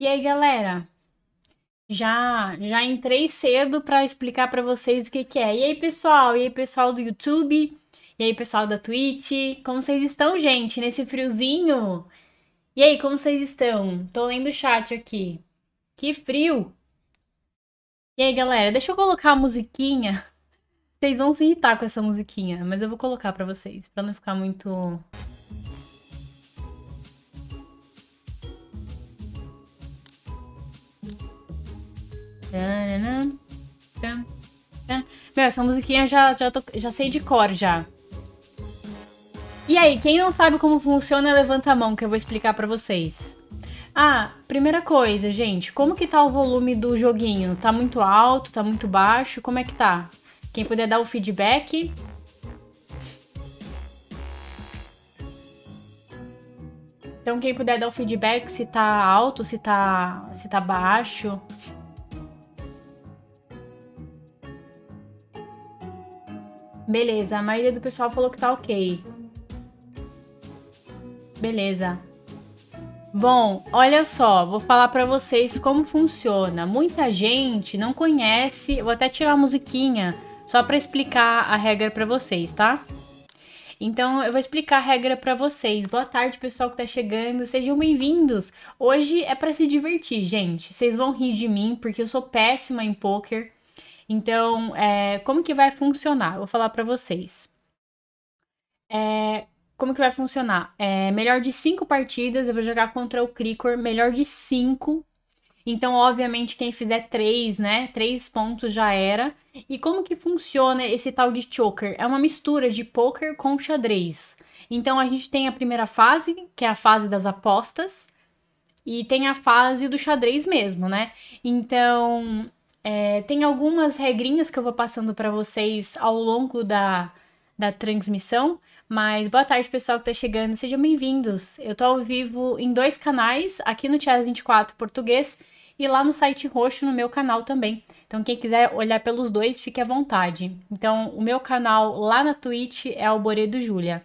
E aí, galera? Já já entrei cedo para explicar para vocês o que que é. E aí, pessoal? E aí, pessoal do YouTube? E aí, pessoal da Twitch? Como vocês estão, gente, nesse friozinho? E aí, como vocês estão? Tô lendo o chat aqui. Que frio! E aí, galera, deixa eu colocar a musiquinha. Vocês vão se irritar com essa musiquinha, mas eu vou colocar para vocês, para não ficar muito Meu, essa musiquinha já, já, tô, já sei de cor já. E aí, quem não sabe como funciona, levanta a mão que eu vou explicar para vocês. Ah, primeira coisa, gente, como que tá o volume do joguinho? Tá muito alto, tá muito baixo? Como é que tá? Quem puder dar o feedback. Então, quem puder dar o feedback se tá alto, se tá, se tá baixo, Beleza, a maioria do pessoal falou que tá ok. Beleza. Bom, olha só, vou falar para vocês como funciona. Muita gente não conhece, vou até tirar a musiquinha só para explicar a regra para vocês, tá? Então eu vou explicar a regra para vocês. Boa tarde, pessoal que tá chegando. Sejam bem-vindos. Hoje é para se divertir, gente. Vocês vão rir de mim porque eu sou péssima em poker. Então, é, como que vai funcionar? vou falar para vocês. É, como que vai funcionar? É, melhor de cinco partidas, eu vou jogar contra o Cricor, melhor de cinco. Então, obviamente, quem fizer três, né? Três pontos já era. E como que funciona esse tal de choker? É uma mistura de poker com xadrez. Então, a gente tem a primeira fase, que é a fase das apostas. E tem a fase do xadrez mesmo, né? Então, é, tem algumas regrinhas que eu vou passando para vocês ao longo da, da transmissão, mas boa tarde, pessoal que está chegando, sejam bem-vindos. Eu estou ao vivo em dois canais, aqui no Tiara 24 Português e lá no site roxo no meu canal também. Então, quem quiser olhar pelos dois, fique à vontade. Então, o meu canal lá na Twitch é Alboredo Júlia.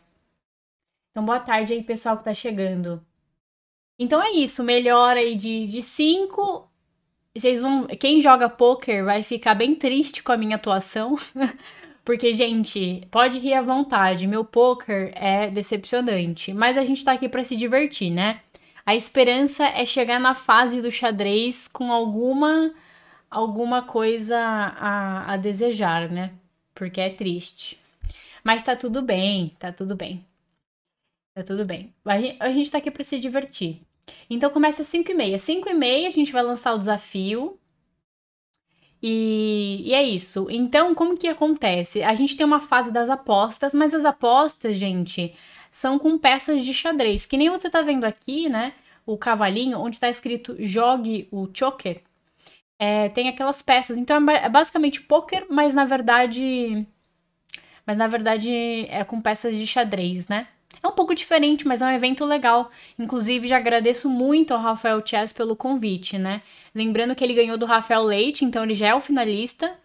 Então, boa tarde aí, pessoal que está chegando. Então é isso, melhora aí de 5 vocês vão. Quem joga poker vai ficar bem triste com a minha atuação. Porque, gente, pode rir à vontade. Meu poker é decepcionante. Mas a gente tá aqui para se divertir, né? A esperança é chegar na fase do xadrez com alguma alguma coisa a, a desejar, né? Porque é triste. Mas tá tudo bem, tá tudo bem. Tá tudo bem. A gente, a gente tá aqui para se divertir. Então começa às 5 e meia. 5 e meia a gente vai lançar o desafio. E, e é isso. Então, como que acontece? A gente tem uma fase das apostas, mas as apostas, gente, são com peças de xadrez. Que nem você tá vendo aqui, né? O cavalinho, onde tá escrito jogue o choker. É, tem aquelas peças. Então é, é basicamente poker, mas na verdade. Mas na verdade é com peças de xadrez, né? É um pouco diferente, mas é um evento legal. Inclusive, já agradeço muito ao Rafael Chess pelo convite, né? Lembrando que ele ganhou do Rafael Leite, então ele já é o finalista,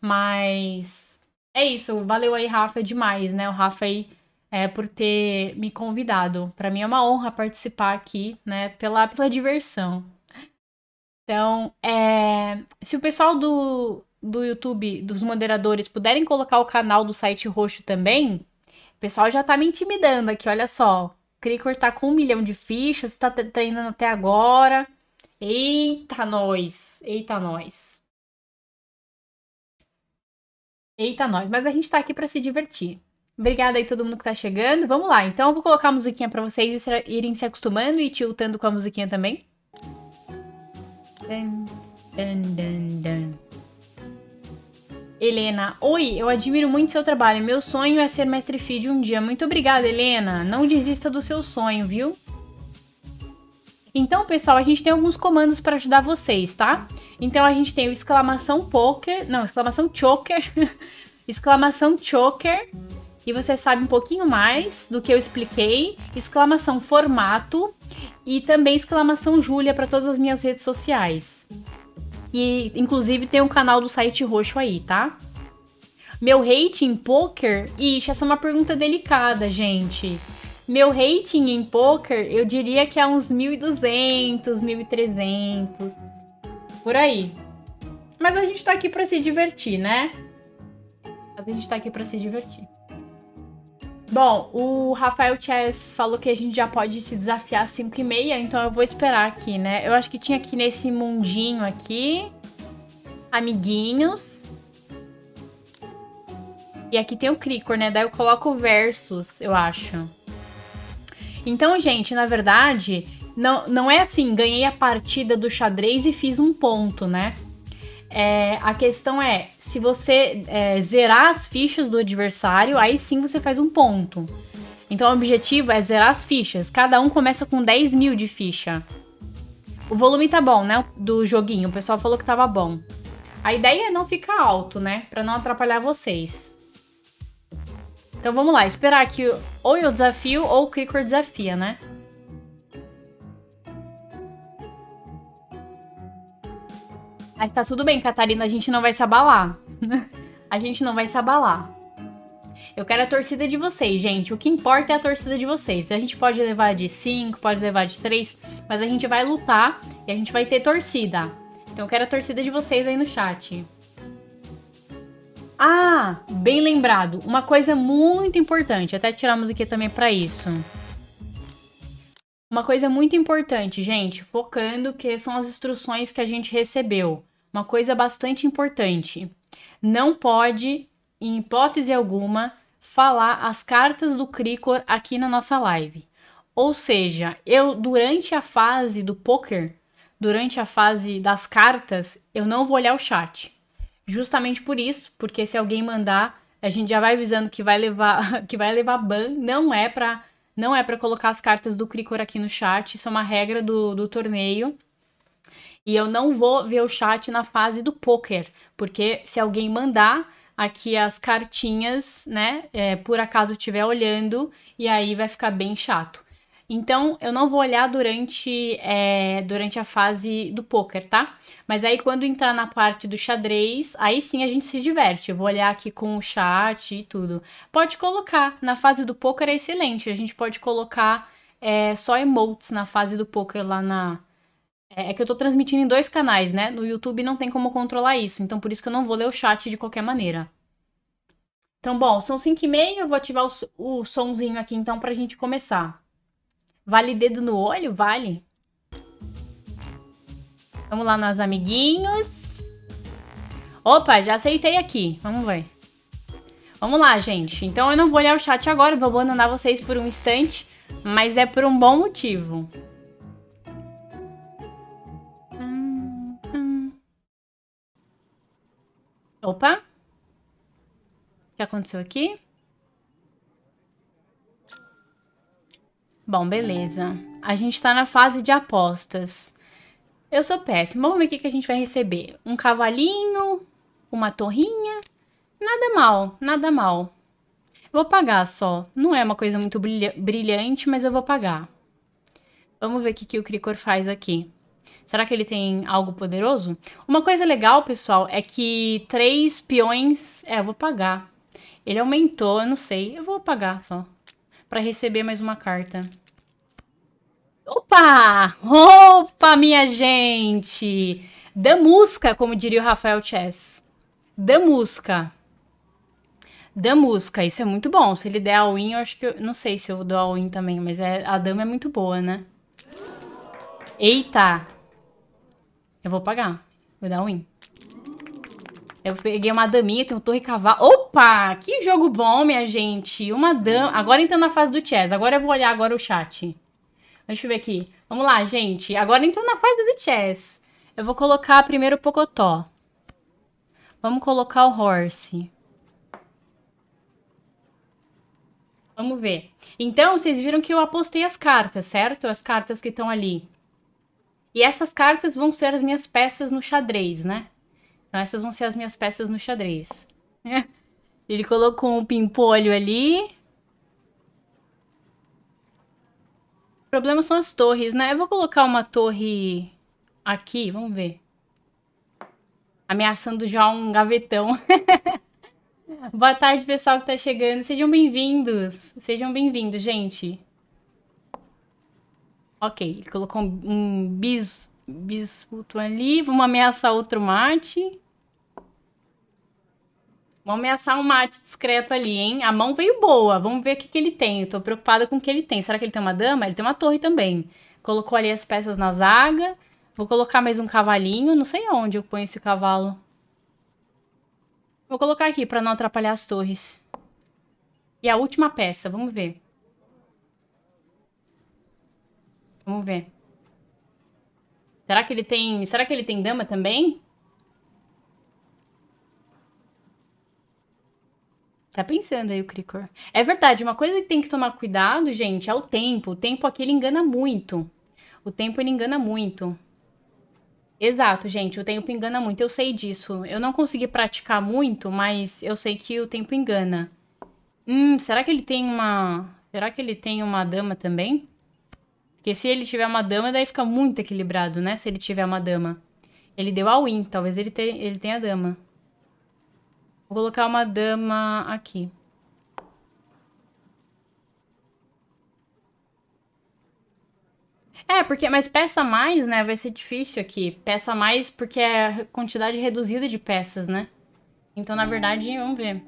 mas é isso. Valeu aí, Rafa, é demais, né? O Rafa aí é, por ter me convidado. Para mim é uma honra participar aqui, né? Pela, pela diversão. Então, é, se o pessoal do, do YouTube, dos moderadores, puderem colocar o canal do site roxo também, pessoal já tá me intimidando aqui, olha só. Cricor tá com um milhão de fichas, tá treinando até agora. Eita nós, eita nós. Eita nós, mas a gente tá aqui para se divertir. Obrigada aí todo mundo que tá chegando. Vamos lá, então eu vou colocar a musiquinha para vocês irem se acostumando e tiltando com a musiquinha também. Dun, dun, dun, dun. Helena, oi, eu admiro muito seu trabalho. Meu sonho é ser mestre feed um dia. Muito obrigada, Helena. Não desista do seu sonho, viu? Então, pessoal, a gente tem alguns comandos para ajudar vocês, tá? Então a gente tem o exclamação poker, não, exclamação choker, exclamação choker, e você sabe um pouquinho mais do que eu expliquei, exclamação formato e também exclamação Júlia para todas as minhas redes sociais. E inclusive tem um canal do site roxo aí, tá? Meu rating em poker? Ixi, essa é uma pergunta delicada, gente. Meu rating em poker, eu diria que é uns 1.200, 1.300, por aí. Mas a gente tá aqui para se divertir, né? Mas a gente tá aqui para se divertir. Bom, o Rafael Chess falou que a gente já pode se desafiar às 5 e meia, então eu vou esperar aqui, né? Eu acho que tinha aqui nesse mundinho aqui, amiguinhos. E aqui tem o Cricor, né? Daí eu coloco versus, eu acho. Então, gente, na verdade, não, não é assim, ganhei a partida do xadrez e fiz um ponto, né? É, a questão é, se você é, zerar as fichas do adversário, aí sim você faz um ponto. Então o objetivo é zerar as fichas. Cada um começa com 10 mil de ficha. O volume tá bom, né? Do joguinho. O pessoal falou que tava bom. A ideia é não ficar alto, né? Pra não atrapalhar vocês. Então vamos lá, esperar que ou eu desafio ou o Quicker desafia, né? Mas tá tudo bem, Catarina, a gente não vai se abalar. a gente não vai se abalar. Eu quero a torcida de vocês, gente. O que importa é a torcida de vocês. A gente pode levar de 5, pode levar de 3, mas a gente vai lutar e a gente vai ter torcida. Então eu quero a torcida de vocês aí no chat. Ah, bem lembrado. Uma coisa muito importante, até tirar a musiquinha também para isso. Uma coisa muito importante, gente, focando que são as instruções que a gente recebeu. Uma coisa bastante importante. Não pode, em hipótese alguma, falar as cartas do Cricor aqui na nossa live. Ou seja, eu durante a fase do poker, durante a fase das cartas, eu não vou olhar o chat. Justamente por isso, porque se alguém mandar, a gente já vai avisando que vai levar que vai levar ban, não é para não é para colocar as cartas do Cricor aqui no chat, isso é uma regra do, do torneio. E eu não vou ver o chat na fase do poker, porque se alguém mandar aqui as cartinhas, né, é, por acaso estiver olhando, e aí vai ficar bem chato. Então, eu não vou olhar durante, é, durante a fase do poker, tá? Mas aí, quando entrar na parte do xadrez, aí sim a gente se diverte. Eu vou olhar aqui com o chat e tudo. Pode colocar. Na fase do poker é excelente. A gente pode colocar é, só emotes na fase do poker lá na. É, é que eu tô transmitindo em dois canais, né? No YouTube não tem como controlar isso. Então, por isso que eu não vou ler o chat de qualquer maneira. Então, bom, são 5 e meia. Eu vou ativar o, o somzinho aqui, então, pra gente começar. Vale dedo no olho? Vale. Vamos lá, nós amiguinhos. Opa, já aceitei aqui. Vamos ver. Vamos lá, gente. Então eu não vou olhar o chat agora, vou abandonar vocês por um instante, mas é por um bom motivo. Opa. O que aconteceu aqui? Bom, beleza. A gente tá na fase de apostas. Eu sou péssima. Vamos ver o que, que a gente vai receber. Um cavalinho, uma torrinha. Nada mal, nada mal. Vou pagar só. Não é uma coisa muito brilhante, mas eu vou pagar. Vamos ver o que, que o Cricor faz aqui. Será que ele tem algo poderoso? Uma coisa legal, pessoal, é que três peões... É, eu vou pagar. Ele aumentou, eu não sei. Eu vou pagar só para receber mais uma carta. Opa! Opa, minha gente! Damusca, como diria o Rafael Chess. Damusca. Damusca, isso é muito bom. Se ele der all-in, eu acho que... Eu, não sei se eu dou all-in também, mas é, a dama é muito boa, né? Eita! Eu vou pagar. Vou dar all-in. Eu peguei uma daminha, tem um torre cavalo. Opa! Que jogo bom, minha gente! Uma dama. Uhum. Agora entrando na fase do chess. Agora eu vou olhar agora o chat. Deixa eu ver aqui. Vamos lá, gente. Agora entrando na fase do chess. Eu vou colocar primeiro o Pocotó. Vamos colocar o Horse. Vamos ver. Então, vocês viram que eu apostei as cartas, certo? As cartas que estão ali. E essas cartas vão ser as minhas peças no xadrez, né? Então essas vão ser as minhas peças no xadrez. Ele colocou um pimpolho ali. O problema são as torres, né? Eu vou colocar uma torre aqui, vamos ver. Ameaçando já um gavetão. Boa tarde, pessoal que tá chegando. Sejam bem-vindos. Sejam bem-vindos, gente. Ok, ele colocou um bis, bisputo ali. Vamos ameaçar outro mate. Vamos ameaçar um mate discreto ali, hein? A mão veio boa. Vamos ver o que, que ele tem. Eu tô preocupada com o que ele tem. Será que ele tem uma dama? Ele tem uma torre também. Colocou ali as peças na zaga. Vou colocar mais um cavalinho. Não sei aonde eu ponho esse cavalo. Vou colocar aqui pra não atrapalhar as torres. E a última peça. Vamos ver. Vamos ver. Será que ele tem... Será que ele tem dama também? Tá pensando aí o Cricor. É verdade, uma coisa que tem que tomar cuidado, gente, é o tempo. O tempo aqui ele engana muito. O tempo ele engana muito. Exato, gente, o tempo engana muito, eu sei disso. Eu não consegui praticar muito, mas eu sei que o tempo engana. Hum, será que ele tem uma... Será que ele tem uma dama também? Porque se ele tiver uma dama, daí fica muito equilibrado, né? Se ele tiver uma dama. Ele deu a win, talvez ele, te... ele tenha a dama. Vou colocar uma dama aqui. É, porque, mas peça mais, né? Vai ser difícil aqui. Peça mais porque é quantidade reduzida de peças, né? Então, na verdade, vamos ver.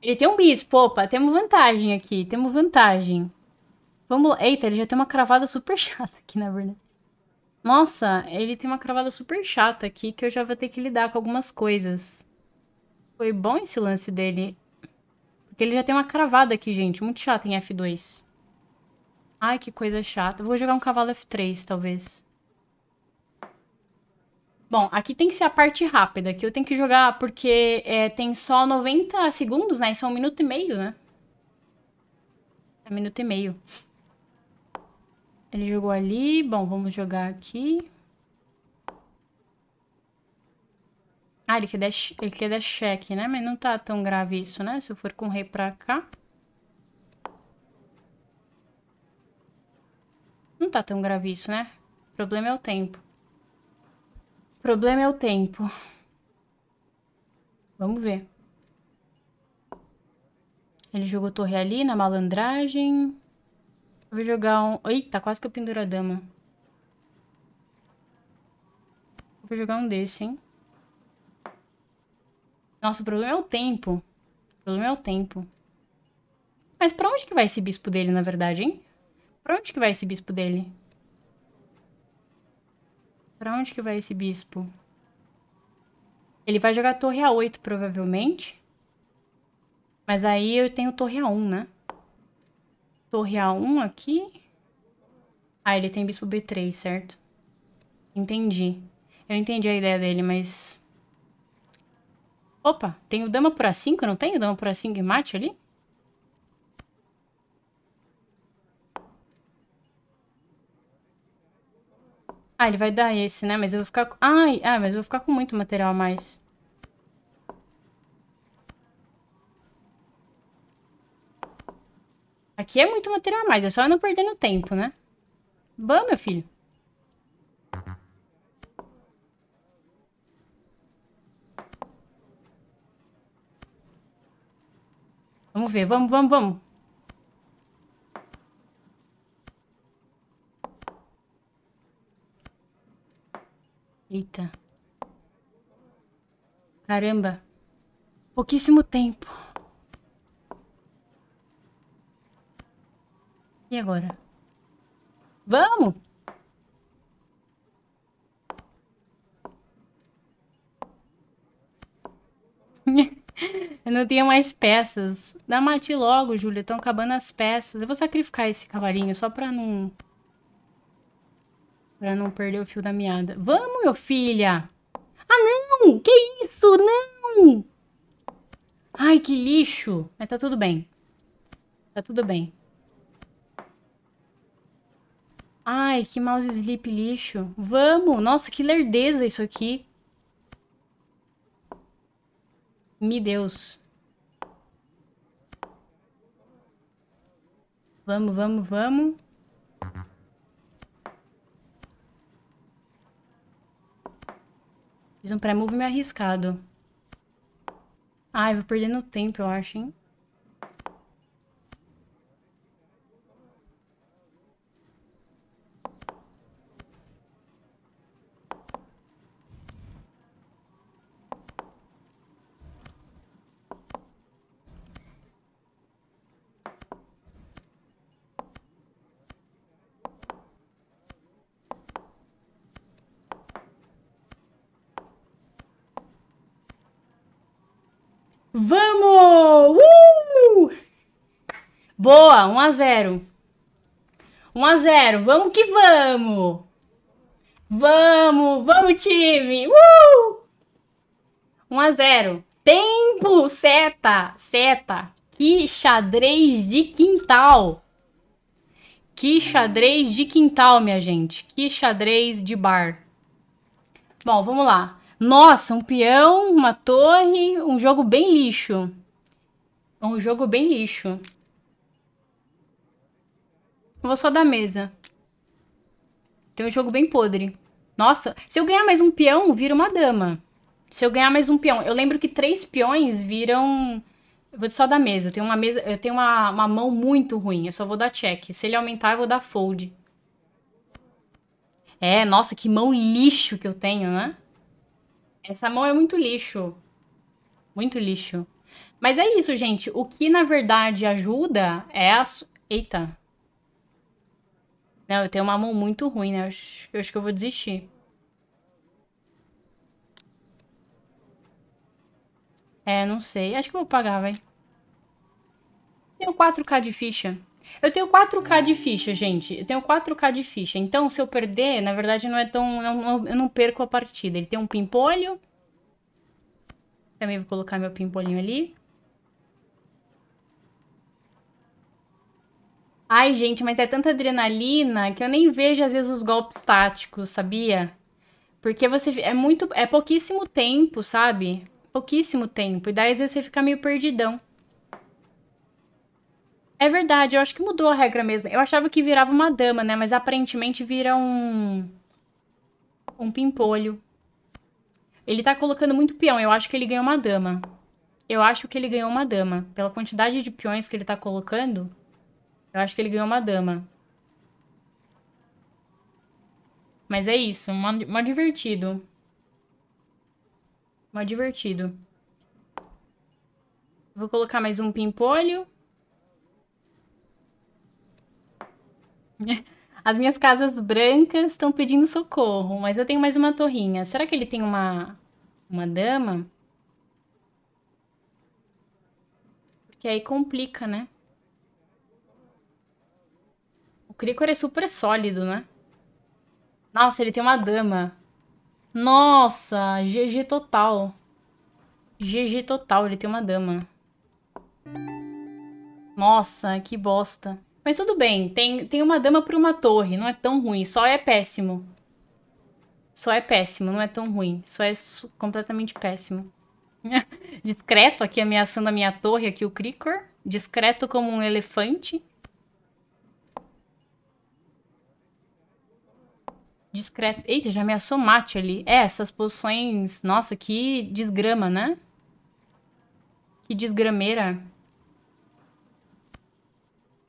Ele tem um bispo, opa, temos vantagem aqui, temos vantagem. Vamos lá. Eita, ele já tem uma cravada super chata aqui, na verdade. Nossa, ele tem uma cravada super chata aqui que eu já vou ter que lidar com algumas coisas. Foi bom esse lance dele. Porque ele já tem uma cravada aqui, gente. Muito chato em F2. Ai, que coisa chata. Vou jogar um cavalo F3, talvez. Bom, aqui tem que ser a parte rápida, que eu tenho que jogar porque é, tem só 90 segundos, né? Isso é um minuto e meio, né? É um minuto e meio. Ele jogou ali. Bom, vamos jogar aqui. Ah, ele quer, dar, ele quer dar cheque, né? Mas não tá tão grave isso, né? Se eu for com o rei pra cá. Não tá tão grave isso, né? O problema é o tempo. O problema é o tempo. Vamos ver. Ele jogou torre ali na malandragem. vou jogar um... Eita, quase que eu penduro a dama. vou jogar um desse, hein? Nossa, o problema é o tempo. O problema é o tempo. Mas pra onde que vai esse bispo dele, na verdade, hein? Pra onde que vai esse bispo dele? Pra onde que vai esse bispo? Ele vai jogar torre A8, provavelmente. Mas aí eu tenho torre A1, né? Torre A1 aqui. Ah, ele tem bispo B3, certo? Entendi. Eu entendi a ideia dele, mas... Opa, tem o dama por A5, assim não tem o dama por A5 assim e mate ali? Ah, ele vai dar esse, né? Mas eu vou ficar com... Ai, ah, mas eu vou ficar com muito material a mais. Aqui é muito material a mais, é só eu não perdendo tempo, né? Bom, meu filho. Vamos ver, vamos, vamos, vamos. Eita. Caramba. Pouquíssimo tempo. E agora? Vamos! Eu não tinha mais peças. Dá mate logo, Júlia. Estão acabando as peças. Eu vou sacrificar esse cavalinho só pra não... Pra não perder o fio da meada. Vamos, meu filha! Ah, não! Que isso? Não! Ai, que lixo! Mas tá tudo bem. Tá tudo bem. Ai, que mouse sleep lixo. Vamos! Nossa, que lerdeza isso aqui. Me Deus. Vamos, vamos, vamos. Fiz um pré-move meio arriscado. Ai, vou perdendo tempo, eu acho, hein? Boa, 1 a 0. 1 a 0. Vamos que vamos. Vamos, vamos time. Uh! 1 a 0. Tempo, seta, seta. Que xadrez de quintal. Que xadrez de quintal, minha gente. Que xadrez de bar. Bom, vamos lá. Nossa, um peão, uma torre, um jogo bem lixo. Um jogo bem lixo. Vou só da mesa. Tem um jogo bem podre. Nossa, se eu ganhar mais um peão, vira uma dama. Se eu ganhar mais um peão. Eu lembro que três peões viram... Eu vou só da mesa. Eu tenho uma mesa... Eu tenho uma, uma mão muito ruim. Eu só vou dar check. Se ele aumentar, eu vou dar fold. É, nossa, que mão lixo que eu tenho, né? Essa mão é muito lixo. Muito lixo. Mas é isso, gente. O que, na verdade, ajuda é a... Eita, não, eu tenho uma mão muito ruim, né? Eu acho, eu acho que eu vou desistir. É, não sei. Acho que eu vou pagar, vai. Tenho 4k de ficha. Eu tenho 4k de ficha, gente. Eu tenho 4k de ficha. Então, se eu perder, na verdade, não é tão... Não, eu não perco a partida. Ele tem um pimpolho. Também vou colocar meu pimpolhinho ali. Ai, gente, mas é tanta adrenalina que eu nem vejo às vezes os golpes táticos, sabia? Porque você é muito, é pouquíssimo tempo, sabe? Pouquíssimo tempo e daí às vezes você fica meio perdidão. É verdade, eu acho que mudou a regra mesmo. Eu achava que virava uma dama, né? Mas aparentemente vira um um pimpolho. Ele tá colocando muito peão. Eu acho que ele ganhou uma dama. Eu acho que ele ganhou uma dama. Pela quantidade de peões que ele tá colocando, eu acho que ele ganhou uma dama. Mas é isso, mó, divertido. Mó divertido. Vou colocar mais um pimpolho. As minhas casas brancas estão pedindo socorro, mas eu tenho mais uma torrinha. Será que ele tem uma, uma dama? Porque aí complica, né? Krikor é super sólido, né? Nossa, ele tem uma dama. Nossa, GG total. GG total, ele tem uma dama. Nossa, que bosta. Mas tudo bem, tem, tem uma dama por uma torre, não é tão ruim, só é péssimo. Só é péssimo, não é tão ruim, só é completamente péssimo. Discreto aqui ameaçando a minha torre, aqui o Krikor. Discreto como um elefante. discreto. Eita, já ameaçou mate ali. É, essas posições. Nossa, que desgrama, né? Que desgrameira.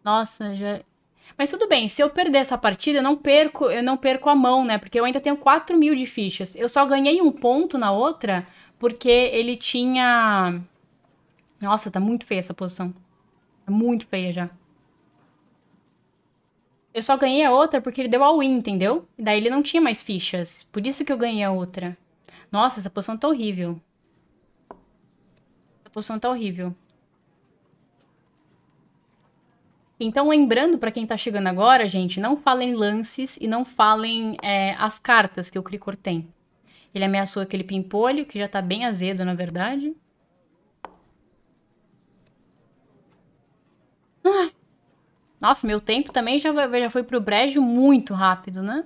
Nossa, já. Mas tudo bem, se eu perder essa partida, eu não perco, eu não perco a mão, né? Porque eu ainda tenho 4 mil de fichas. Eu só ganhei um ponto na outra porque ele tinha. Nossa, tá muito feia essa posição. Tá muito feia já. Eu só ganhei a outra porque ele deu a win, entendeu? E daí ele não tinha mais fichas. Por isso que eu ganhei a outra. Nossa, essa poção tá horrível. Essa poção tá horrível. Então, lembrando para quem tá chegando agora, gente, não falem lances e não falem é, as cartas que o Cricor tem. Ele ameaçou aquele pimpolho, que já tá bem azedo, na verdade. Ah, nossa, meu tempo também já, já foi pro brejo muito rápido, né?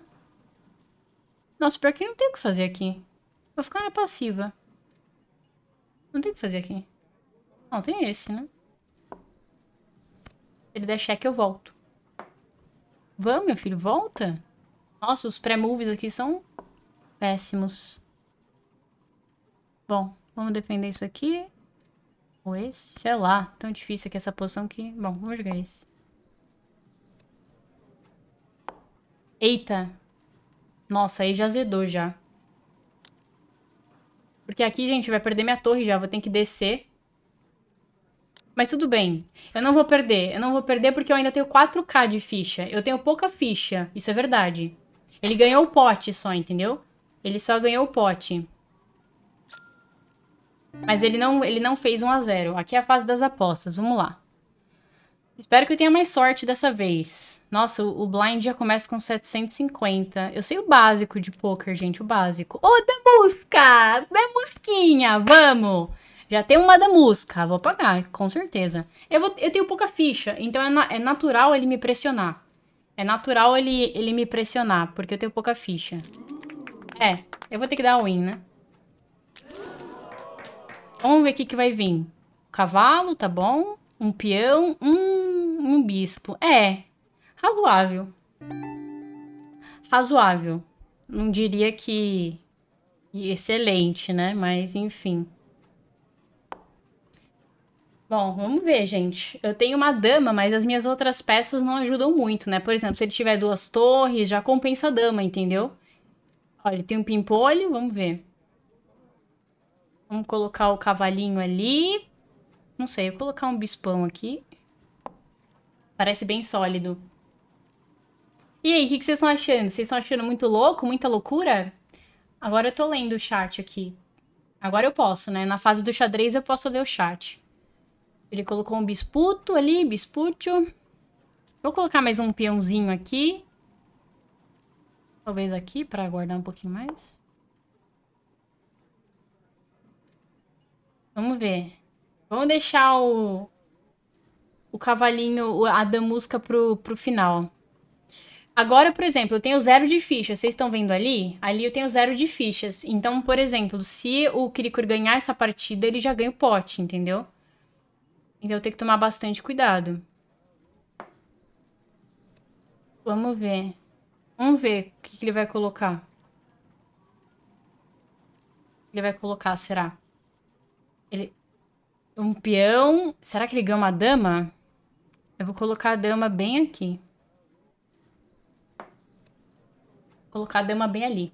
Nossa, pior que não tem o que fazer aqui. Vou ficar na passiva. Não tem o que fazer aqui. Não, tem esse, né? Se ele der cheque, eu volto. Vamos, meu filho, volta. Nossa, os pré-moves aqui são péssimos. Bom, vamos defender isso aqui. Ou esse, sei lá. Tão difícil aqui essa posição que... Bom, vamos jogar esse. Eita. Nossa, aí já azedou já. Porque aqui, gente, vai perder minha torre já. Vou ter que descer. Mas tudo bem. Eu não vou perder. Eu não vou perder porque eu ainda tenho 4k de ficha. Eu tenho pouca ficha. Isso é verdade. Ele ganhou o pote só, entendeu? Ele só ganhou o pote. Mas ele não, ele não fez 1 a 0 Aqui é a fase das apostas. Vamos lá. Espero que eu tenha mais sorte dessa vez. Nossa, o blind já começa com 750. Eu sei o básico de poker, gente, o básico. Ô, oh, da musca! Da vamos! Já tem uma da musca, vou pagar, com certeza. Eu, vou, eu tenho pouca ficha, então é, na, é natural ele me pressionar. É natural ele, ele me pressionar, porque eu tenho pouca ficha. É, eu vou ter que dar win, né? Vamos ver o que, que vai vir. Cavalo, tá bom um peão, um, um bispo. É, razoável. Razoável. Não diria que excelente, né? Mas enfim. Bom, vamos ver, gente. Eu tenho uma dama, mas as minhas outras peças não ajudam muito, né? Por exemplo, se ele tiver duas torres, já compensa a dama, entendeu? Olha, ele tem um pimpolho, vamos ver. Vamos colocar o cavalinho ali. Não sei, vou colocar um bispão aqui. Parece bem sólido. E aí, o que, que, vocês estão achando? Vocês estão achando muito louco? Muita loucura? Agora eu tô lendo o chat aqui. Agora eu posso, né? Na fase do xadrez eu posso ler o chat. Ele colocou um bisputo ali, bispúcio. Vou colocar mais um peãozinho aqui. Talvez aqui, para guardar um pouquinho mais. Vamos ver. Vamos deixar o, o cavalinho, a damusca pro, pro final. Agora, por exemplo, eu tenho zero de fichas. Vocês estão vendo ali? Ali eu tenho zero de fichas. Então, por exemplo, se o Kirikur ganhar essa partida, ele já ganha o pote, entendeu? Então eu tenho que tomar bastante cuidado. Vamos ver. Vamos ver o que, que ele vai colocar. Ele vai colocar, será? Um peão. Será que ele ganhou uma dama? Eu vou colocar a dama bem aqui. Vou colocar a dama bem ali.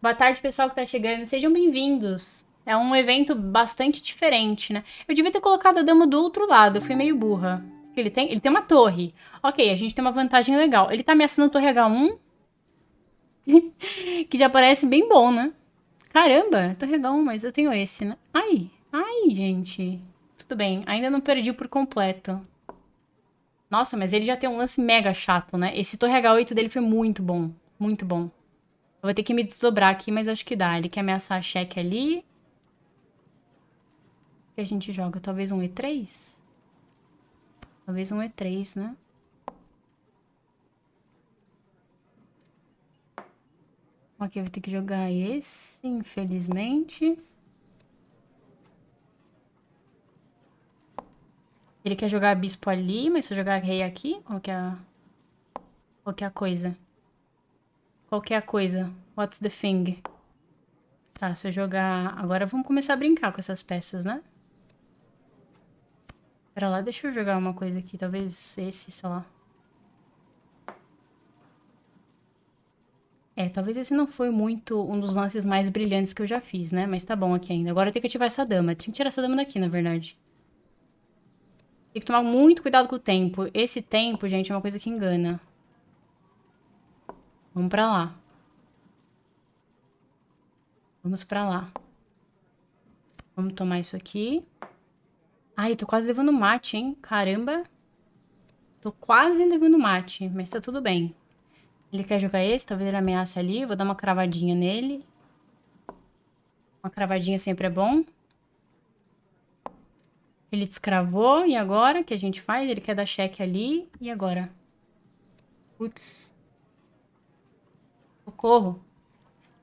Boa tarde, pessoal que tá chegando. Sejam bem-vindos. É um evento bastante diferente, né? Eu devia ter colocado a dama do outro lado. Eu fui meio burra. Ele tem, ele tem uma torre. Ok, a gente tem uma vantagem legal. Ele tá ameaçando a torre H1. que já parece bem bom, né? Caramba, torre H1, mas eu tenho esse, né? Ai, Ai, gente. Tudo bem, ainda não perdi por completo. Nossa, mas ele já tem um lance mega chato, né? Esse Torre H8 dele foi muito bom. Muito bom. Eu vou ter que me desdobrar aqui, mas acho que dá. Ele quer ameaçar a cheque ali. O que a gente joga? Talvez um E3? Talvez um E3, né? Aqui eu vou ter que jogar esse, infelizmente. Ele quer jogar bispo ali, mas se eu jogar rei aqui, qual que é a... Qual que é a coisa? Qual que é a coisa? What's the thing? Tá, se eu jogar... Agora vamos começar a brincar com essas peças, né? Pera lá, deixa eu jogar uma coisa aqui. Talvez esse, sei lá. É, talvez esse não foi muito um dos lances mais brilhantes que eu já fiz, né? Mas tá bom aqui ainda. Agora eu tenho que ativar essa dama. Tinha que tirar essa dama daqui, na verdade. Tem que tomar muito cuidado com o tempo. Esse tempo, gente, é uma coisa que engana. Vamos pra lá. Vamos pra lá. Vamos tomar isso aqui. Ai, tô quase levando mate, hein? Caramba. Tô quase levando mate, mas tá tudo bem. Ele quer jogar esse, talvez ele ameace ali. Vou dar uma cravadinha nele. Uma cravadinha sempre é bom. Ele descravou, e agora? O que a gente faz? Ele quer dar cheque ali, e agora? Putz. Socorro.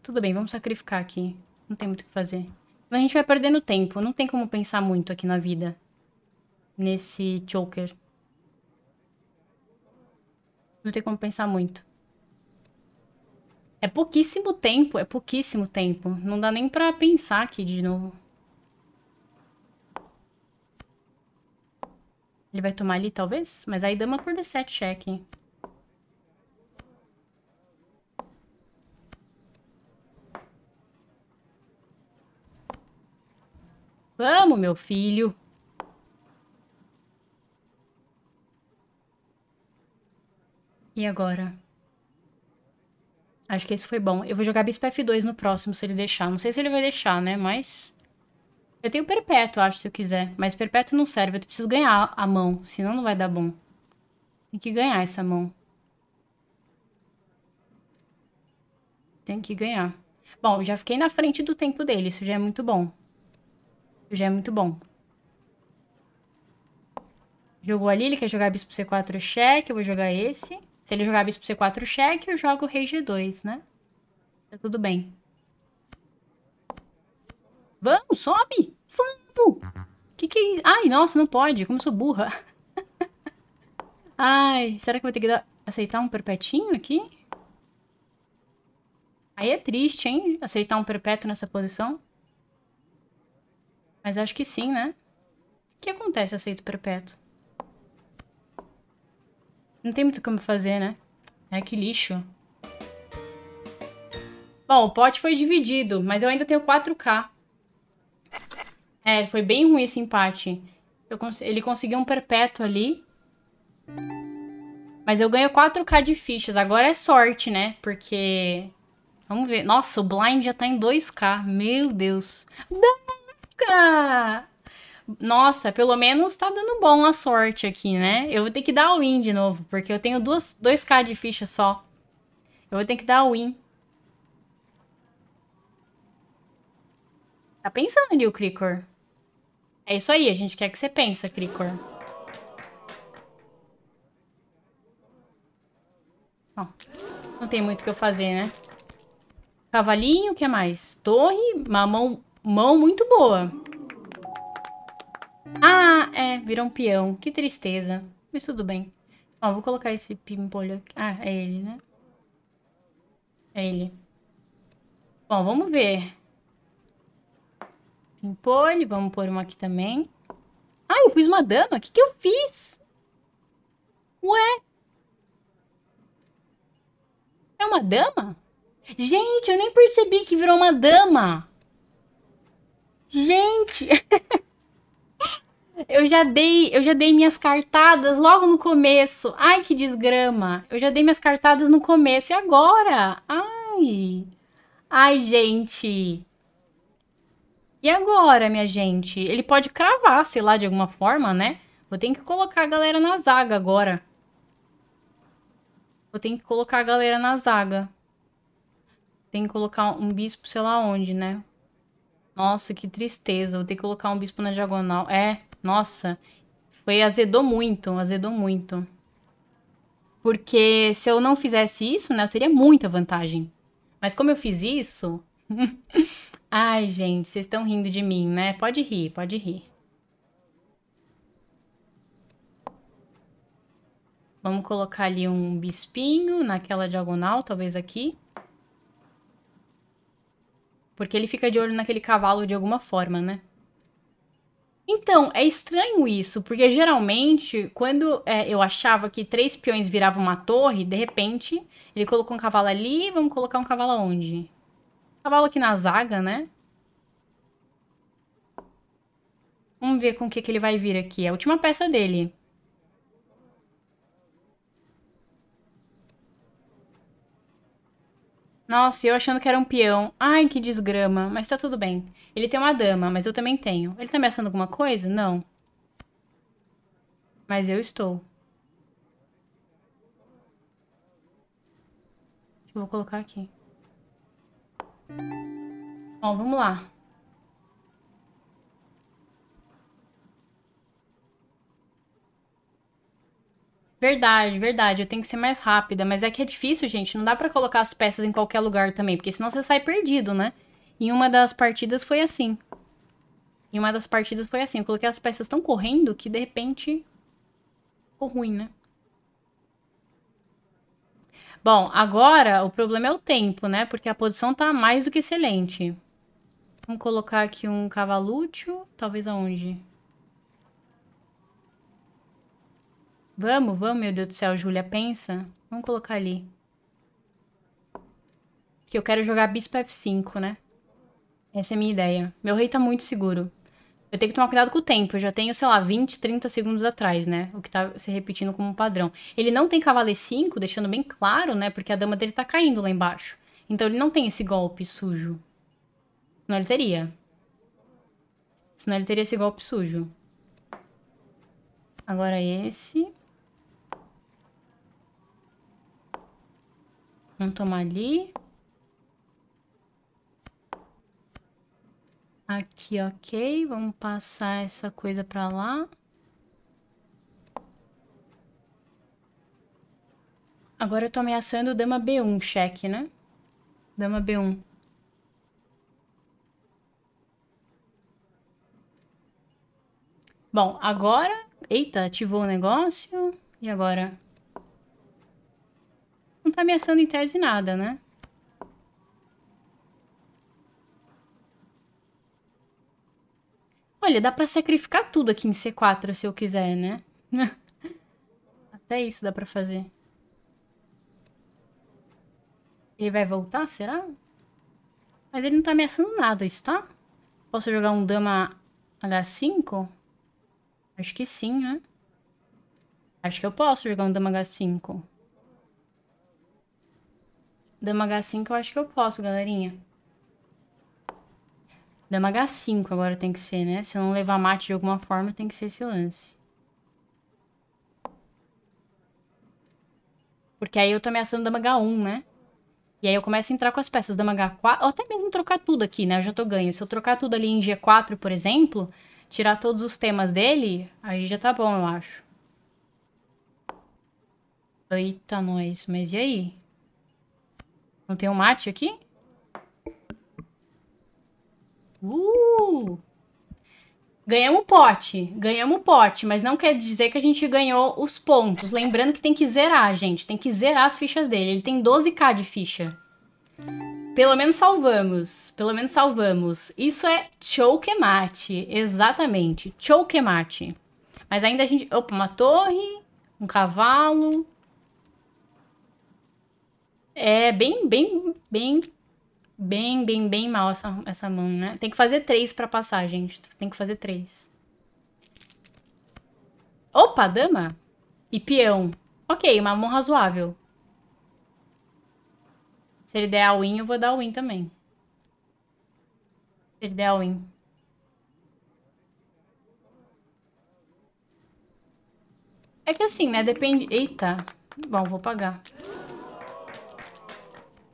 Tudo bem, vamos sacrificar aqui. Não tem muito o que fazer. Então, a gente vai perdendo tempo. Não tem como pensar muito aqui na vida. Nesse choker. Não tem como pensar muito. É pouquíssimo tempo, é pouquíssimo tempo. Não dá nem pra pensar aqui de novo. Ele vai tomar ali, talvez? Mas aí dama por d7 cheque. Vamos, meu filho. E agora? Acho que isso foi bom. Eu vou jogar bispo f2 no próximo, se ele deixar. Não sei se ele vai deixar, né? Mas... Eu tenho perpétuo, acho, se eu quiser. Mas perpétuo não serve. Eu preciso ganhar a mão, senão não vai dar bom. Tem que ganhar essa mão. Tem que ganhar. Bom, já fiquei na frente do tempo dele. Isso já é muito bom. Isso já é muito bom. Jogou ali, ele quer jogar bispo c4 cheque. Eu vou jogar esse. Se ele jogar bispo c4 cheque, eu jogo rei g2, né? Tá tudo bem. Vamos, sobe! Pum. Que que é isso? Ai, nossa, não pode. Como eu sou burra. Ai, será que eu vou ter que dar... aceitar um perpetinho aqui? Aí é triste, hein? Aceitar um perpétuo nessa posição. Mas acho que sim, né? O que acontece aceito perpétuo? Não tem muito como fazer, né? É que lixo. Bom, o pote foi dividido, mas eu ainda tenho 4k. É, foi bem ruim esse empate. Cons ele conseguiu um perpétuo ali. Mas eu ganho 4k de fichas. Agora é sorte, né? Porque... Vamos ver. Nossa, o blind já tá em 2k. Meu Deus. 2k! Nossa, pelo menos tá dando bom a sorte aqui, né? Eu vou ter que dar o win de novo, porque eu tenho duas, 2k de ficha só. Eu vou ter que dar o win. Tá pensando ali o Cricor? É isso aí, a gente quer que você pense, Cricor. Ó, não tem muito o que eu fazer, né? Cavalinho, o que mais? Torre, uma mão, mão muito boa. Ah, é, virou um peão. Que tristeza. Mas tudo bem. Ó, vou colocar esse pimpolho aqui. Ah, é ele, né? É ele. Bom, vamos ver. Um pole, vamos pôr uma aqui também. Ah, eu pus uma dama? O que, que eu fiz? Ué? É uma dama? Gente, eu nem percebi que virou uma dama. Gente! eu já dei, eu já dei minhas cartadas logo no começo. Ai, que desgrama. Eu já dei minhas cartadas no começo e agora? Ai. Ai, gente. E agora, minha gente? Ele pode cravar, sei lá, de alguma forma, né? Vou ter que colocar a galera na zaga agora. Vou ter que colocar a galera na zaga. Tem que colocar um bispo sei lá onde, né? Nossa, que tristeza. Vou ter que colocar um bispo na diagonal. É, nossa. Foi, azedou muito, azedou muito. Porque se eu não fizesse isso, né, eu teria muita vantagem. Mas como eu fiz isso, Ai, gente, vocês estão rindo de mim, né? Pode rir, pode rir. Vamos colocar ali um bispinho naquela diagonal, talvez aqui. Porque ele fica de olho naquele cavalo de alguma forma, né? Então, é estranho isso, porque geralmente, quando é, eu achava que três peões viravam uma torre, de repente, ele colocou um cavalo ali, vamos colocar um cavalo onde? Cavalo aqui na zaga, né? Vamos ver com o que, que ele vai vir aqui. É a última peça dele. Nossa, eu achando que era um peão. Ai, que desgrama. Mas tá tudo bem. Ele tem uma dama, mas eu também tenho. Ele tá ameaçando alguma coisa? Não. Mas eu estou. Vou colocar aqui. Ó, vamos lá. Verdade, verdade. Eu tenho que ser mais rápida. Mas é que é difícil, gente. Não dá pra colocar as peças em qualquer lugar também. Porque senão você sai perdido, né? Em uma das partidas foi assim. Em uma das partidas foi assim. Eu coloquei as peças tão correndo que de repente ficou ruim, né? Bom, agora o problema é o tempo, né? Porque a posição tá mais do que excelente. Vamos colocar aqui um cavalúcio, talvez aonde? Vamos, vamos, meu Deus do céu, Júlia, pensa. Vamos colocar ali. Que eu quero jogar bispo F5, né? Essa é a minha ideia. Meu rei tá muito seguro. Eu tenho que tomar cuidado com o tempo. Eu já tenho, sei lá, 20, 30 segundos atrás, né? O que tá se repetindo como padrão. Ele não tem cavaleiro 5, deixando bem claro, né? Porque a dama dele tá caindo lá embaixo. Então ele não tem esse golpe sujo. Senão ele teria. Senão ele teria esse golpe sujo. Agora esse. Vamos tomar ali. Aqui, ok. Vamos passar essa coisa para lá. Agora eu tô ameaçando dama B1, cheque, né? Dama B1. Bom, agora... Eita, ativou o negócio. E agora? Não tá ameaçando em tese nada, né? Olha, dá pra sacrificar tudo aqui em C4 se eu quiser, né? Até isso dá pra fazer. Ele vai voltar, será? Mas ele não tá ameaçando nada, está? Posso jogar um dama H5? Acho que sim, né? Acho que eu posso jogar um dama H5. Dama H5 eu acho que eu posso, galerinha. Dama H5 agora tem que ser, né? Se eu não levar mate de alguma forma, tem que ser esse lance. Porque aí eu tô ameaçando dama H1, né? E aí eu começo a entrar com as peças dama H4, ou até mesmo trocar tudo aqui, né? Eu já tô ganho. Se eu trocar tudo ali em G4, por exemplo, tirar todos os temas dele, aí já tá bom, eu acho. Eita, nós. Mas e aí? Não tem um mate aqui? Uh! Ganhamos o pote, ganhamos o pote, mas não quer dizer que a gente ganhou os pontos. Lembrando que tem que zerar, gente, tem que zerar as fichas dele. Ele tem 12k de ficha. Pelo menos salvamos, pelo menos salvamos. Isso é choke mate exatamente, choke mate Mas ainda a gente... Opa, uma torre, um cavalo. É bem, bem, bem bem, bem, bem mal essa, essa mão, né? Tem que fazer três pra passar, gente. Tem que fazer três. Opa, dama. E peão. Ok, uma mão razoável. Se ele der a win, eu vou dar a win também. Se ele der a win. É que assim, né? Depende... Eita. Bom, vou pagar.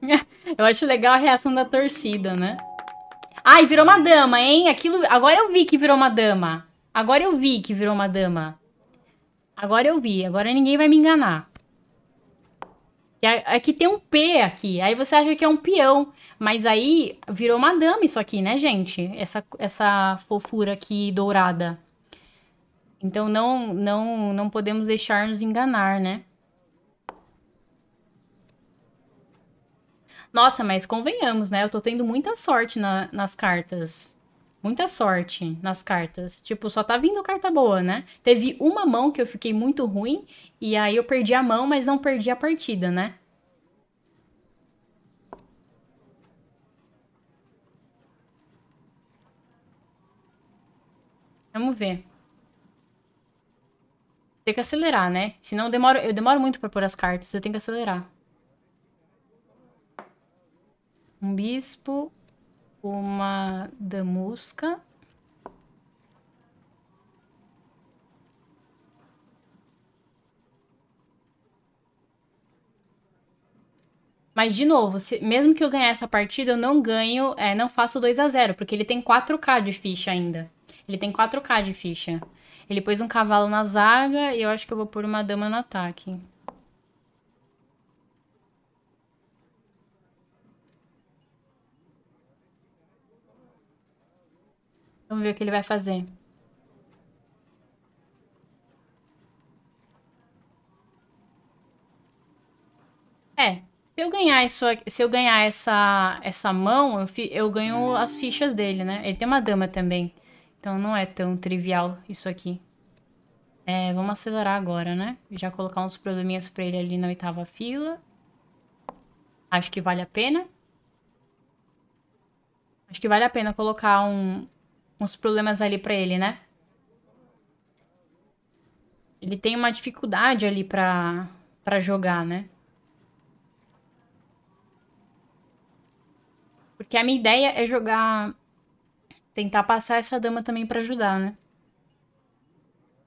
eu acho legal a reação da torcida, né? Ai, virou uma dama, hein? Aquilo... Agora eu vi que virou uma dama. Agora eu vi que virou uma dama. Agora eu vi. Agora ninguém vai me enganar. É que tem um P aqui. Aí você acha que é um peão. Mas aí virou uma dama isso aqui, né, gente? Essa, essa fofura aqui dourada. Então não, não, não podemos deixar nos enganar, né? Nossa, mas convenhamos, né? Eu tô tendo muita sorte na, nas cartas. Muita sorte nas cartas. Tipo, só tá vindo carta boa, né? Teve uma mão que eu fiquei muito ruim. E aí eu perdi a mão, mas não perdi a partida, né? Vamos ver. Tem que acelerar, né? Senão eu demoro, eu demoro muito pra pôr as cartas. Eu tenho que acelerar um bispo, uma damusca. Mas, de novo, se, mesmo que eu ganhe essa partida, eu não ganho, é, não faço 2 a 0 porque ele tem 4k de ficha ainda. Ele tem 4k de ficha. Ele pôs um cavalo na zaga e eu acho que eu vou pôr uma dama no ataque. Vamos ver o que ele vai fazer. É, se eu ganhar isso, se eu ganhar essa, essa mão, eu, fi, eu ganho as fichas dele, né? Ele tem uma dama também. Então não é tão trivial isso aqui. É, vamos acelerar agora, né? Já colocar uns probleminhas para ele ali na oitava fila. Acho que vale a pena. Acho que vale a pena colocar um, uns problemas ali para ele, né? Ele tem uma dificuldade ali pra, para jogar, né? Porque a minha ideia é jogar... Tentar passar essa dama também para ajudar, né?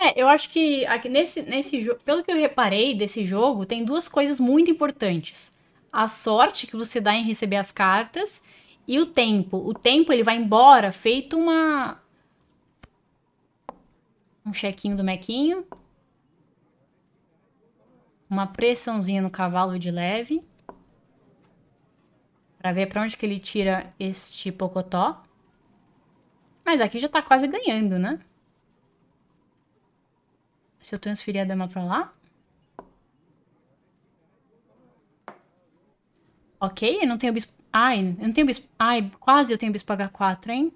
É, eu acho que aqui nesse, nesse jogo... Pelo que eu reparei desse jogo, tem duas coisas muito importantes. A sorte que você dá em receber as cartas e o tempo? O tempo ele vai embora feito uma... Um chequinho do mequinho. Uma pressãozinha no cavalo de leve. Pra ver pra onde que ele tira este pocotó. Mas aqui já tá quase ganhando, né? Se eu transferir a dama pra lá. Ok, eu não tenho bispo Ai, eu não tenho bispo... Ai, quase eu tenho bispo H4, hein?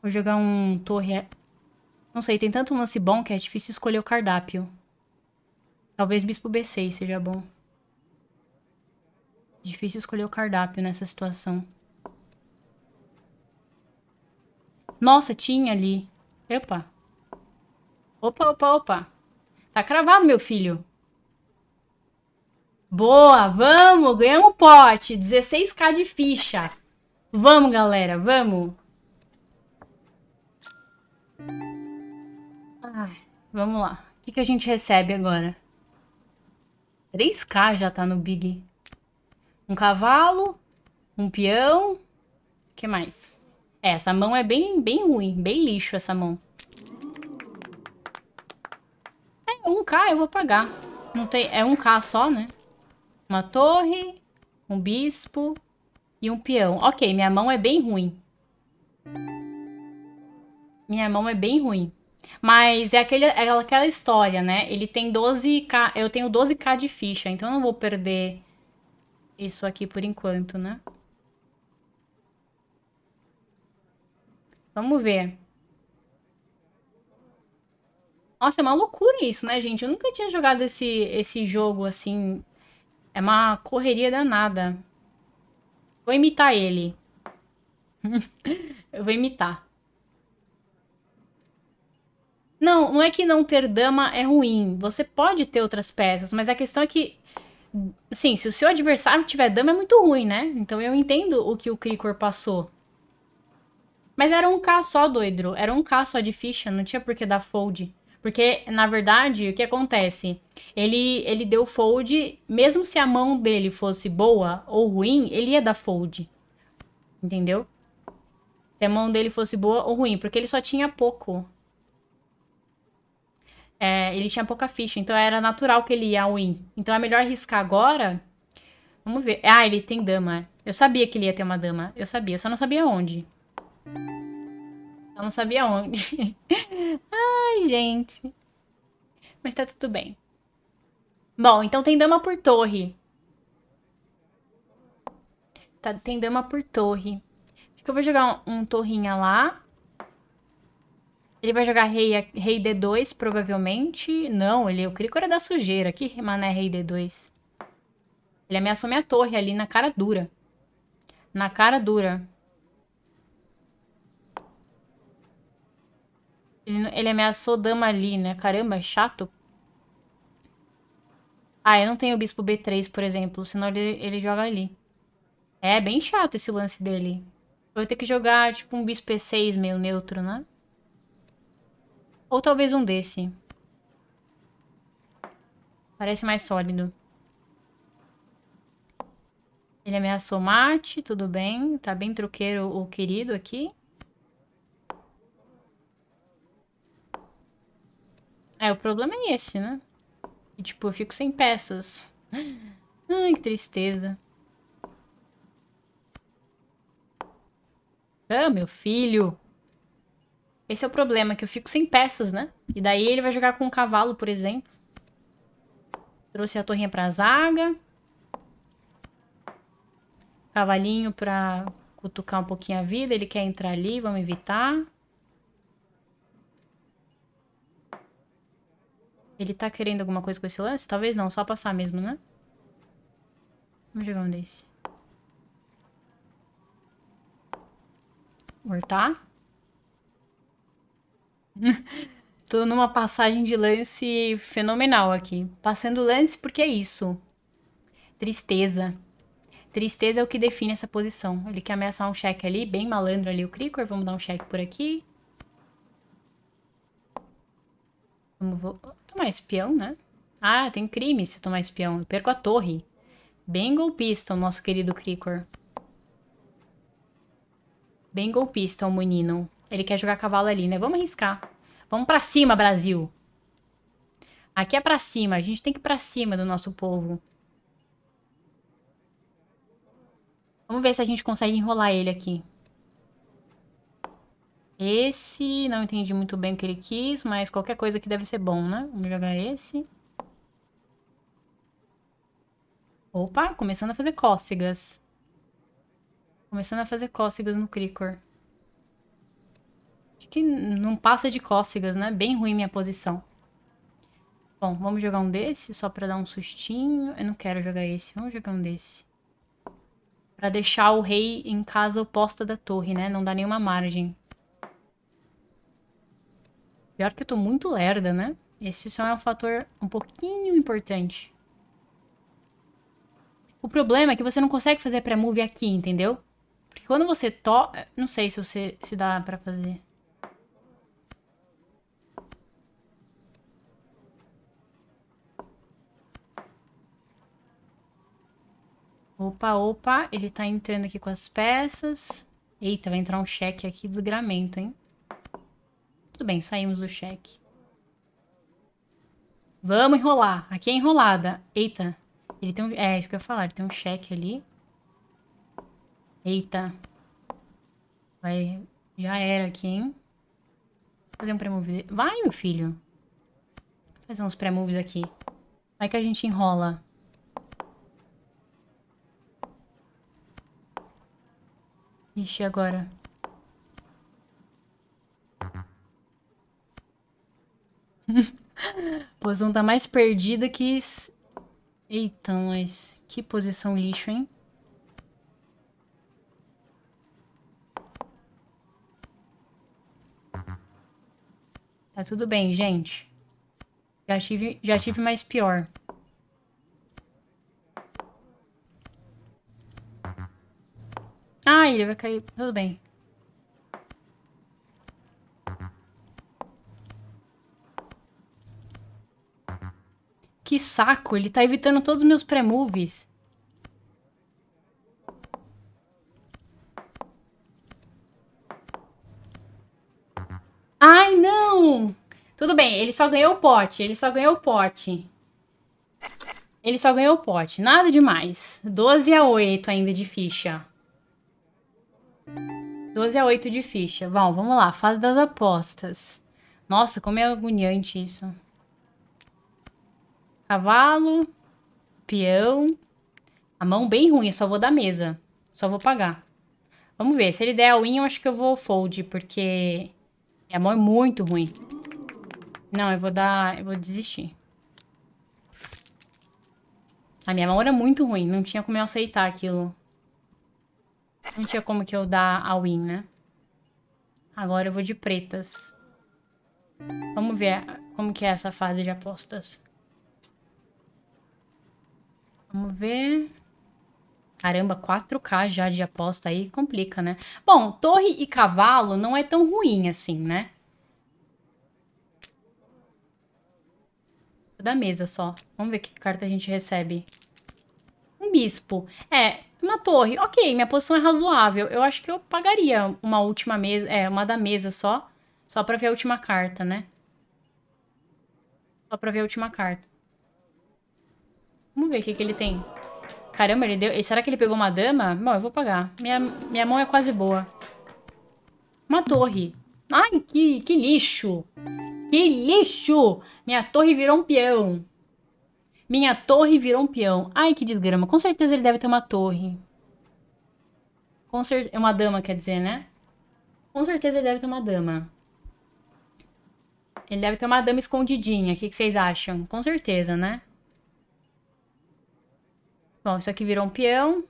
Vou jogar um torre... Não sei, tem tanto lance bom que é difícil escolher o cardápio. Talvez bispo B6 seja bom. Difícil escolher o cardápio nessa situação. Nossa, tinha ali. Opa. Opa, opa, opa. Tá cravado, meu filho. Boa, vamos, ganhamos o pote, 16k de ficha. Vamos, galera, vamos. Ah, vamos lá. O que, que a gente recebe agora? 3k já tá no Big. Um cavalo, um peão, o que mais? É, essa mão é bem, bem ruim, bem lixo essa mão. É, 1k eu vou pagar. Não tem, é 1k só, né? uma torre, um bispo e um peão. Ok, minha mão é bem ruim. Minha mão é bem ruim. Mas é, aquele, é aquela história, né? Ele tem 12k... Eu tenho 12k de ficha, então eu não vou perder isso aqui por enquanto, né? Vamos ver. Nossa, é uma loucura isso, né, gente? Eu nunca tinha jogado esse, esse jogo, assim, é uma correria danada. Vou imitar ele. Eu vou imitar. Não, não é que não ter dama é ruim. Você pode ter outras peças, mas a questão é que. Sim, se o seu adversário tiver dama é muito ruim, né? Então eu entendo o que o Krikor passou. Mas era um K só, doido. Era um K só de ficha, não tinha por que dar fold. Porque, na verdade, o que acontece? Ele, ele deu fold, mesmo se a mão dele fosse boa ou ruim, ele ia dar fold. Entendeu? Se a mão dele fosse boa ou ruim, porque ele só tinha pouco. É, ele tinha pouca ficha, então era natural que ele ia ao win. Então é melhor riscar agora. Vamos ver. Ah, ele tem dama. Eu sabia que ele ia ter uma dama. Eu sabia, só não sabia onde. Eu não sabia onde. Ai, gente. Mas tá tudo bem. Bom, então tem dama por torre. Tá, tem dama por torre. Acho que eu vou jogar um, um torrinha lá. Ele vai jogar rei, rei D2, provavelmente. Não, ele, creio que era da sujeira. Que mané rei D2? Ele ameaçou minha torre ali na cara dura. Na cara dura. Ele, ele ameaçou dama ali, né? Caramba, é chato. Ah, eu não tenho o bispo B3, por exemplo, senão ele, ele joga ali. É bem chato esse lance dele. Eu vou ter que jogar, tipo, um bispo E6 meio neutro, né? Ou talvez um desse. Parece mais sólido. Ele ameaçou mate, tudo bem. Tá bem truqueiro o querido aqui. É, o problema é esse, né? E, tipo, eu fico sem peças. Ai, que tristeza. Ah, meu filho. Esse é o problema, que eu fico sem peças, né? E daí ele vai jogar com um cavalo, por exemplo. Trouxe a torrinha pra zaga. Cavalinho pra cutucar um pouquinho a vida. Ele quer entrar ali, vamos evitar. Ele tá querendo alguma coisa com esse lance? Talvez não, só passar mesmo, né? Vamos jogar um desse. Hortar. Tô numa passagem de lance fenomenal aqui. Passando lance porque é isso. Tristeza. Tristeza é o que define essa posição. Ele quer ameaçar um cheque ali, bem malandro ali o Cricor. Vamos dar um cheque por aqui. Vamos vou tomar espião, né? Ah, tem crime se tomar espião. Eu perco a torre. Bem golpista o nosso querido Cricor. Bem golpista o menino. Ele quer jogar cavalo ali, né? Vamos arriscar. Vamos pra cima, Brasil. Aqui é pra cima. A gente tem que ir pra cima do nosso povo. Vamos ver se a gente consegue enrolar ele aqui. Esse, não entendi muito bem o que ele quis, mas qualquer coisa que deve ser bom, né? Vamos jogar esse. Opa, começando a fazer cócegas. Começando a fazer cócegas no Cricor. Acho que não passa de cócegas, né? Bem ruim minha posição. Bom, vamos jogar um desse só pra dar um sustinho. Eu não quero jogar esse, vamos jogar um desse. Pra deixar o rei em casa oposta da torre, né? Não dá nenhuma margem. Pior que eu tô muito lerda, né? Esse só é um fator um pouquinho importante. O problema é que você não consegue fazer pré-move aqui, entendeu? Porque quando você to... Não sei se, você, se dá pra fazer. Opa, opa, ele tá entrando aqui com as peças. Eita, vai entrar um cheque aqui, desgramento, hein? Tudo bem, saímos do cheque. Vamos enrolar. Aqui é enrolada. Eita. Ele tem um... É, isso que eu ia falar. Ele tem um cheque ali. Eita. Vai... Já era aqui, hein? Vou fazer um pré-move. Vai, meu filho. Vou fazer uns pré-moves aqui. Vai que a gente enrola. Ixi, agora. posição tá mais perdida que... Eita, nós. Que posição lixo, hein? Tá tudo bem, gente. Já tive, já tive mais pior. Ah, ele vai cair. Tudo bem. Que saco, ele tá evitando todos os meus pré moves Ai, não! Tudo bem, ele só ganhou o pote, ele só ganhou o pote. Ele só ganhou o pote, nada demais. 12 a 8 ainda de ficha. 12 a 8 de ficha. Bom, vamos lá, fase das apostas. Nossa, como é agoniante isso. Cavalo, peão. A mão bem ruim, eu só vou da mesa. Só vou pagar. Vamos ver, se ele der a win, eu acho que eu vou fold, porque minha mão é muito ruim. Não, eu vou dar... eu vou desistir. A minha mão era muito ruim, não tinha como eu aceitar aquilo. Não tinha como que eu dar a win né? Agora eu vou de pretas. Vamos ver como que é essa fase de apostas. Vamos ver. Caramba, 4K já de aposta aí complica, né? Bom, torre e cavalo não é tão ruim assim, né? Da mesa só. Vamos ver que carta a gente recebe. Um bispo. É, uma torre. Ok, minha posição é razoável. Eu acho que eu pagaria uma última mesa. É, uma da mesa só. Só pra ver a última carta, né? Só pra ver a última carta. Vamos ver o que, que ele tem. Caramba, ele deu... Será que ele pegou uma dama? Bom, eu vou pagar. Minha, minha mão é quase boa. Uma torre. Ai, que, que lixo. Que lixo. Minha torre virou um peão. Minha torre virou um peão. Ai, que desgrama. Com certeza ele deve ter uma torre. Com certeza... É uma dama, quer dizer, né? Com certeza ele deve ter uma dama. Ele deve ter uma dama escondidinha. O que, que vocês acham? Com certeza, né? Bom, isso aqui virou um peão.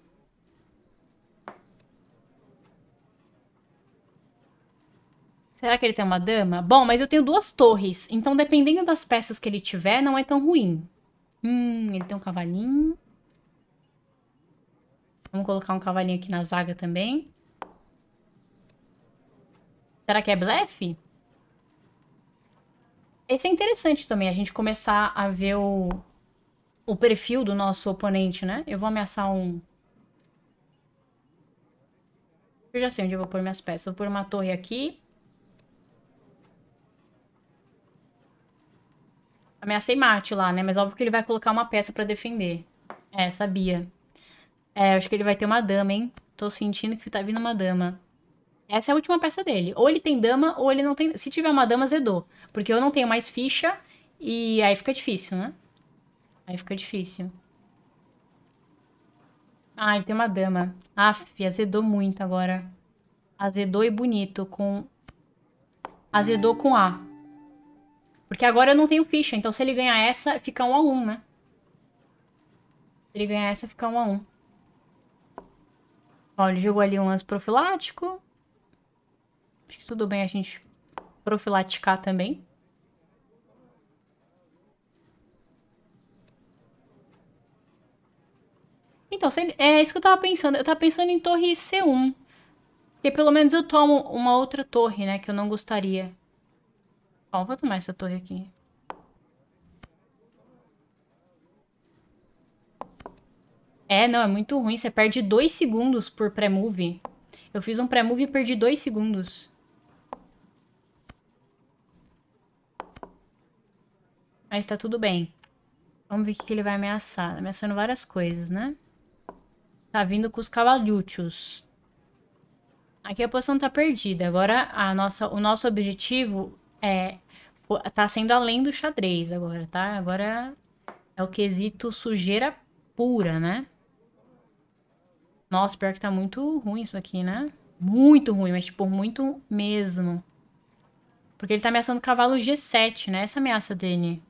Será que ele tem uma dama? Bom, mas eu tenho duas torres. Então, dependendo das peças que ele tiver, não é tão ruim. Hum, ele tem um cavalinho. Vamos colocar um cavalinho aqui na zaga também. Será que é blefe? Esse é interessante também, a gente começar a ver o, o perfil do nosso oponente, né? Eu vou ameaçar um... Eu já sei onde eu vou pôr minhas peças. Vou pôr uma torre aqui. Ameacei mate lá, né? Mas óbvio que ele vai colocar uma peça pra defender. É, sabia. É, acho que ele vai ter uma dama, hein? Tô sentindo que tá vindo uma dama. Essa é a última peça dele. Ou ele tem dama, ou ele não tem... Se tiver uma dama, zedou. Porque eu não tenho mais ficha e aí fica difícil, né? Aí fica difícil. Ai, tem uma dama. Aff, azedou muito agora. Azedou e bonito com... Azedou com A. Porque agora eu não tenho ficha, então se ele ganhar essa, fica 1 um a 1 um, né? Se ele ganhar essa, fica 1 um a 1 um. Ó, ele jogou ali um lance profilático. Acho que tudo bem a gente profilaticar também. Então, é isso que eu tava pensando. Eu tava pensando em torre C1. Porque pelo menos eu tomo uma outra torre, né? Que eu não gostaria. Ó, vou tomar essa torre aqui. É, não, é muito ruim. Você perde dois segundos por pré-move. Eu fiz um pré-move e perdi dois segundos. Mas tá tudo bem. Vamos ver o que ele vai ameaçar. Tá ameaçando várias coisas, né? Tá vindo com os cavalhúchos. Aqui a poção tá perdida. Agora a nossa, o nosso objetivo é tá sendo além do xadrez agora, tá? Agora é o quesito sujeira pura, né? Nossa, pior que tá muito ruim isso aqui, né? Muito ruim, mas tipo, muito mesmo. Porque ele tá ameaçando o cavalo G7, né? Essa ameaça dele.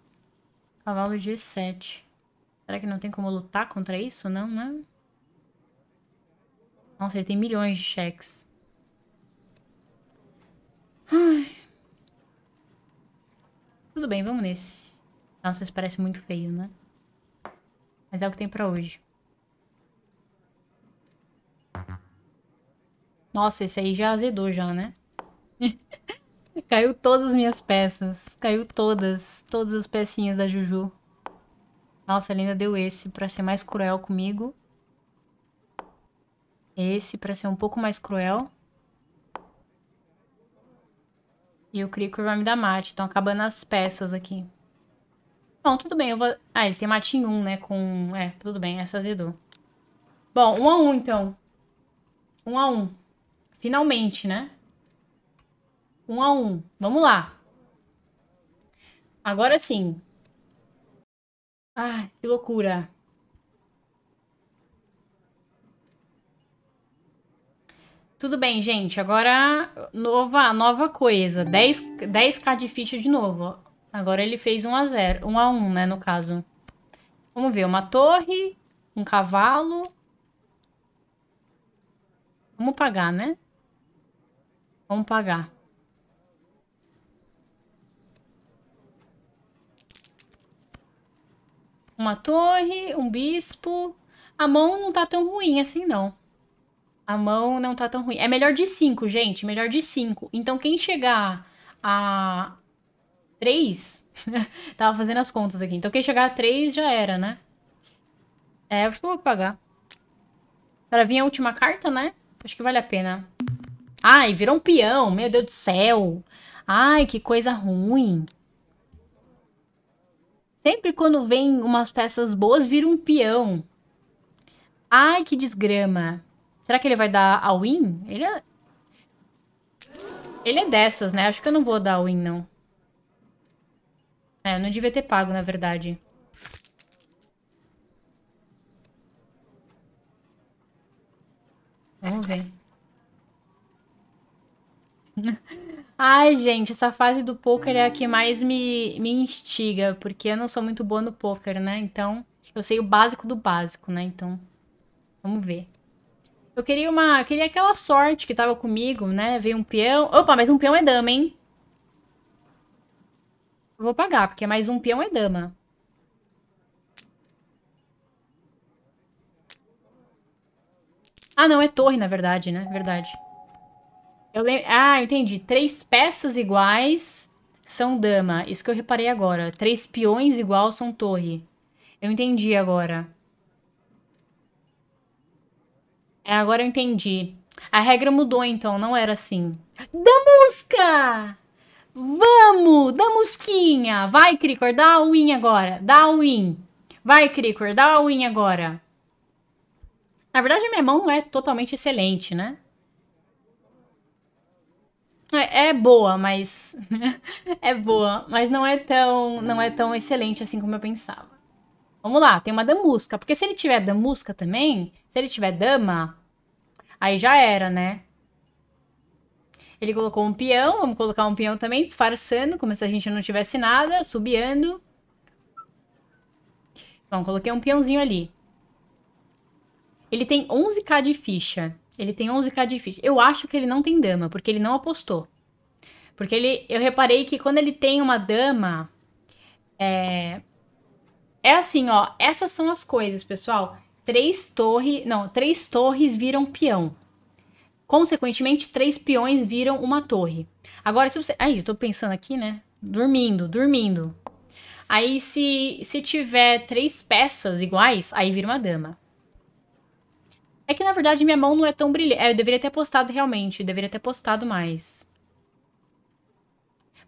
Cavalo G7. Será que não tem como lutar contra isso? Não, né? Nossa, ele tem milhões de cheques. Ai. Tudo bem, vamos nesse. Nossa, isso parece muito feio, né? Mas é o que tem pra hoje. Nossa, esse aí já azedou já, né? Caiu todas as minhas peças. Caiu todas. Todas as pecinhas da Juju. Nossa, ele ainda deu esse pra ser mais cruel comigo. Esse para ser um pouco mais cruel. E o Krieger vai me dar mate. Estão acabando as peças aqui. Bom, tudo bem. Eu vou... Ah, ele tem mate em um, né? Com... É, tudo bem. Essa azedou. Bom, um a um, então. Um a um. Finalmente, né? Um a um. Vamos lá. Agora sim. ah que loucura. Tudo bem, gente. Agora, nova, nova coisa. 10, 10k de ficha de novo. Agora ele fez 1 a 0 1 a 1 né, no caso. Vamos ver. Uma torre, um cavalo. Vamos pagar, né? Vamos pagar. Uma torre, um bispo. A mão não tá tão ruim assim, não. A mão não tá tão ruim. É melhor de 5, gente. Melhor de 5. Então, quem chegar a 3... Tava fazendo as contas aqui. Então, quem chegar a 3 já era, né? É, acho que eu vou pagar. Para vir a última carta, né? Acho que vale a pena. Ai, virou um peão. Meu Deus do céu. Ai, que coisa ruim. Sempre quando vem umas peças boas, vira um peão. Ai, que desgrama. Será que ele vai dar a win? Ele é... Ele é dessas, né? Acho que eu não vou dar a win, não. É, eu não devia ter pago, na verdade. Vamos ver. Ai, gente, essa fase do poker é a que mais me, me instiga, porque eu não sou muito boa no poker, né? Então, eu sei o básico do básico, né? Então, vamos ver. Eu queria uma. Eu queria aquela sorte que tava comigo, né? Veio um peão. Opa, mas um peão é dama, hein? Eu vou pagar, porque mais um peão é dama. Ah, não, é torre, na verdade, né? Verdade. Eu lem... Ah, entendi. Três peças iguais são dama. Isso que eu reparei agora. Três peões igual são torre. Eu entendi agora. É, agora eu entendi. A regra mudou então, não era assim. Da música! Vamos! Da musquinha! Vai, Cricor, dá a win agora. Dá a win. Vai, Cricor, dá a win agora. Na verdade, a minha mão não é totalmente excelente, né? É, é boa, mas... é boa, mas não é tão, não é tão excelente assim como eu pensava. Vamos lá, tem uma damusca. Porque se ele tiver damusca também, se ele tiver dama, aí já era, né? Ele colocou um peão, vamos colocar um peão também, disfarçando, como se a gente não tivesse nada, subiando. Bom, coloquei um peãozinho ali. Ele tem 11k de ficha. Ele tem 11k de ficha. Eu acho que ele não tem dama, porque ele não apostou. Porque ele, eu reparei que quando ele tem uma dama, é, é assim, ó, essas são as coisas, pessoal. Três torres, não, três torres viram peão. Consequentemente, três peões viram uma torre. Agora, se você. Aí, eu tô pensando aqui, né? Dormindo, dormindo. Aí, se, se tiver três peças iguais, aí vira uma dama. É que, na verdade, minha mão não é tão brilhante. É, eu deveria ter postado realmente. deveria ter postado mais.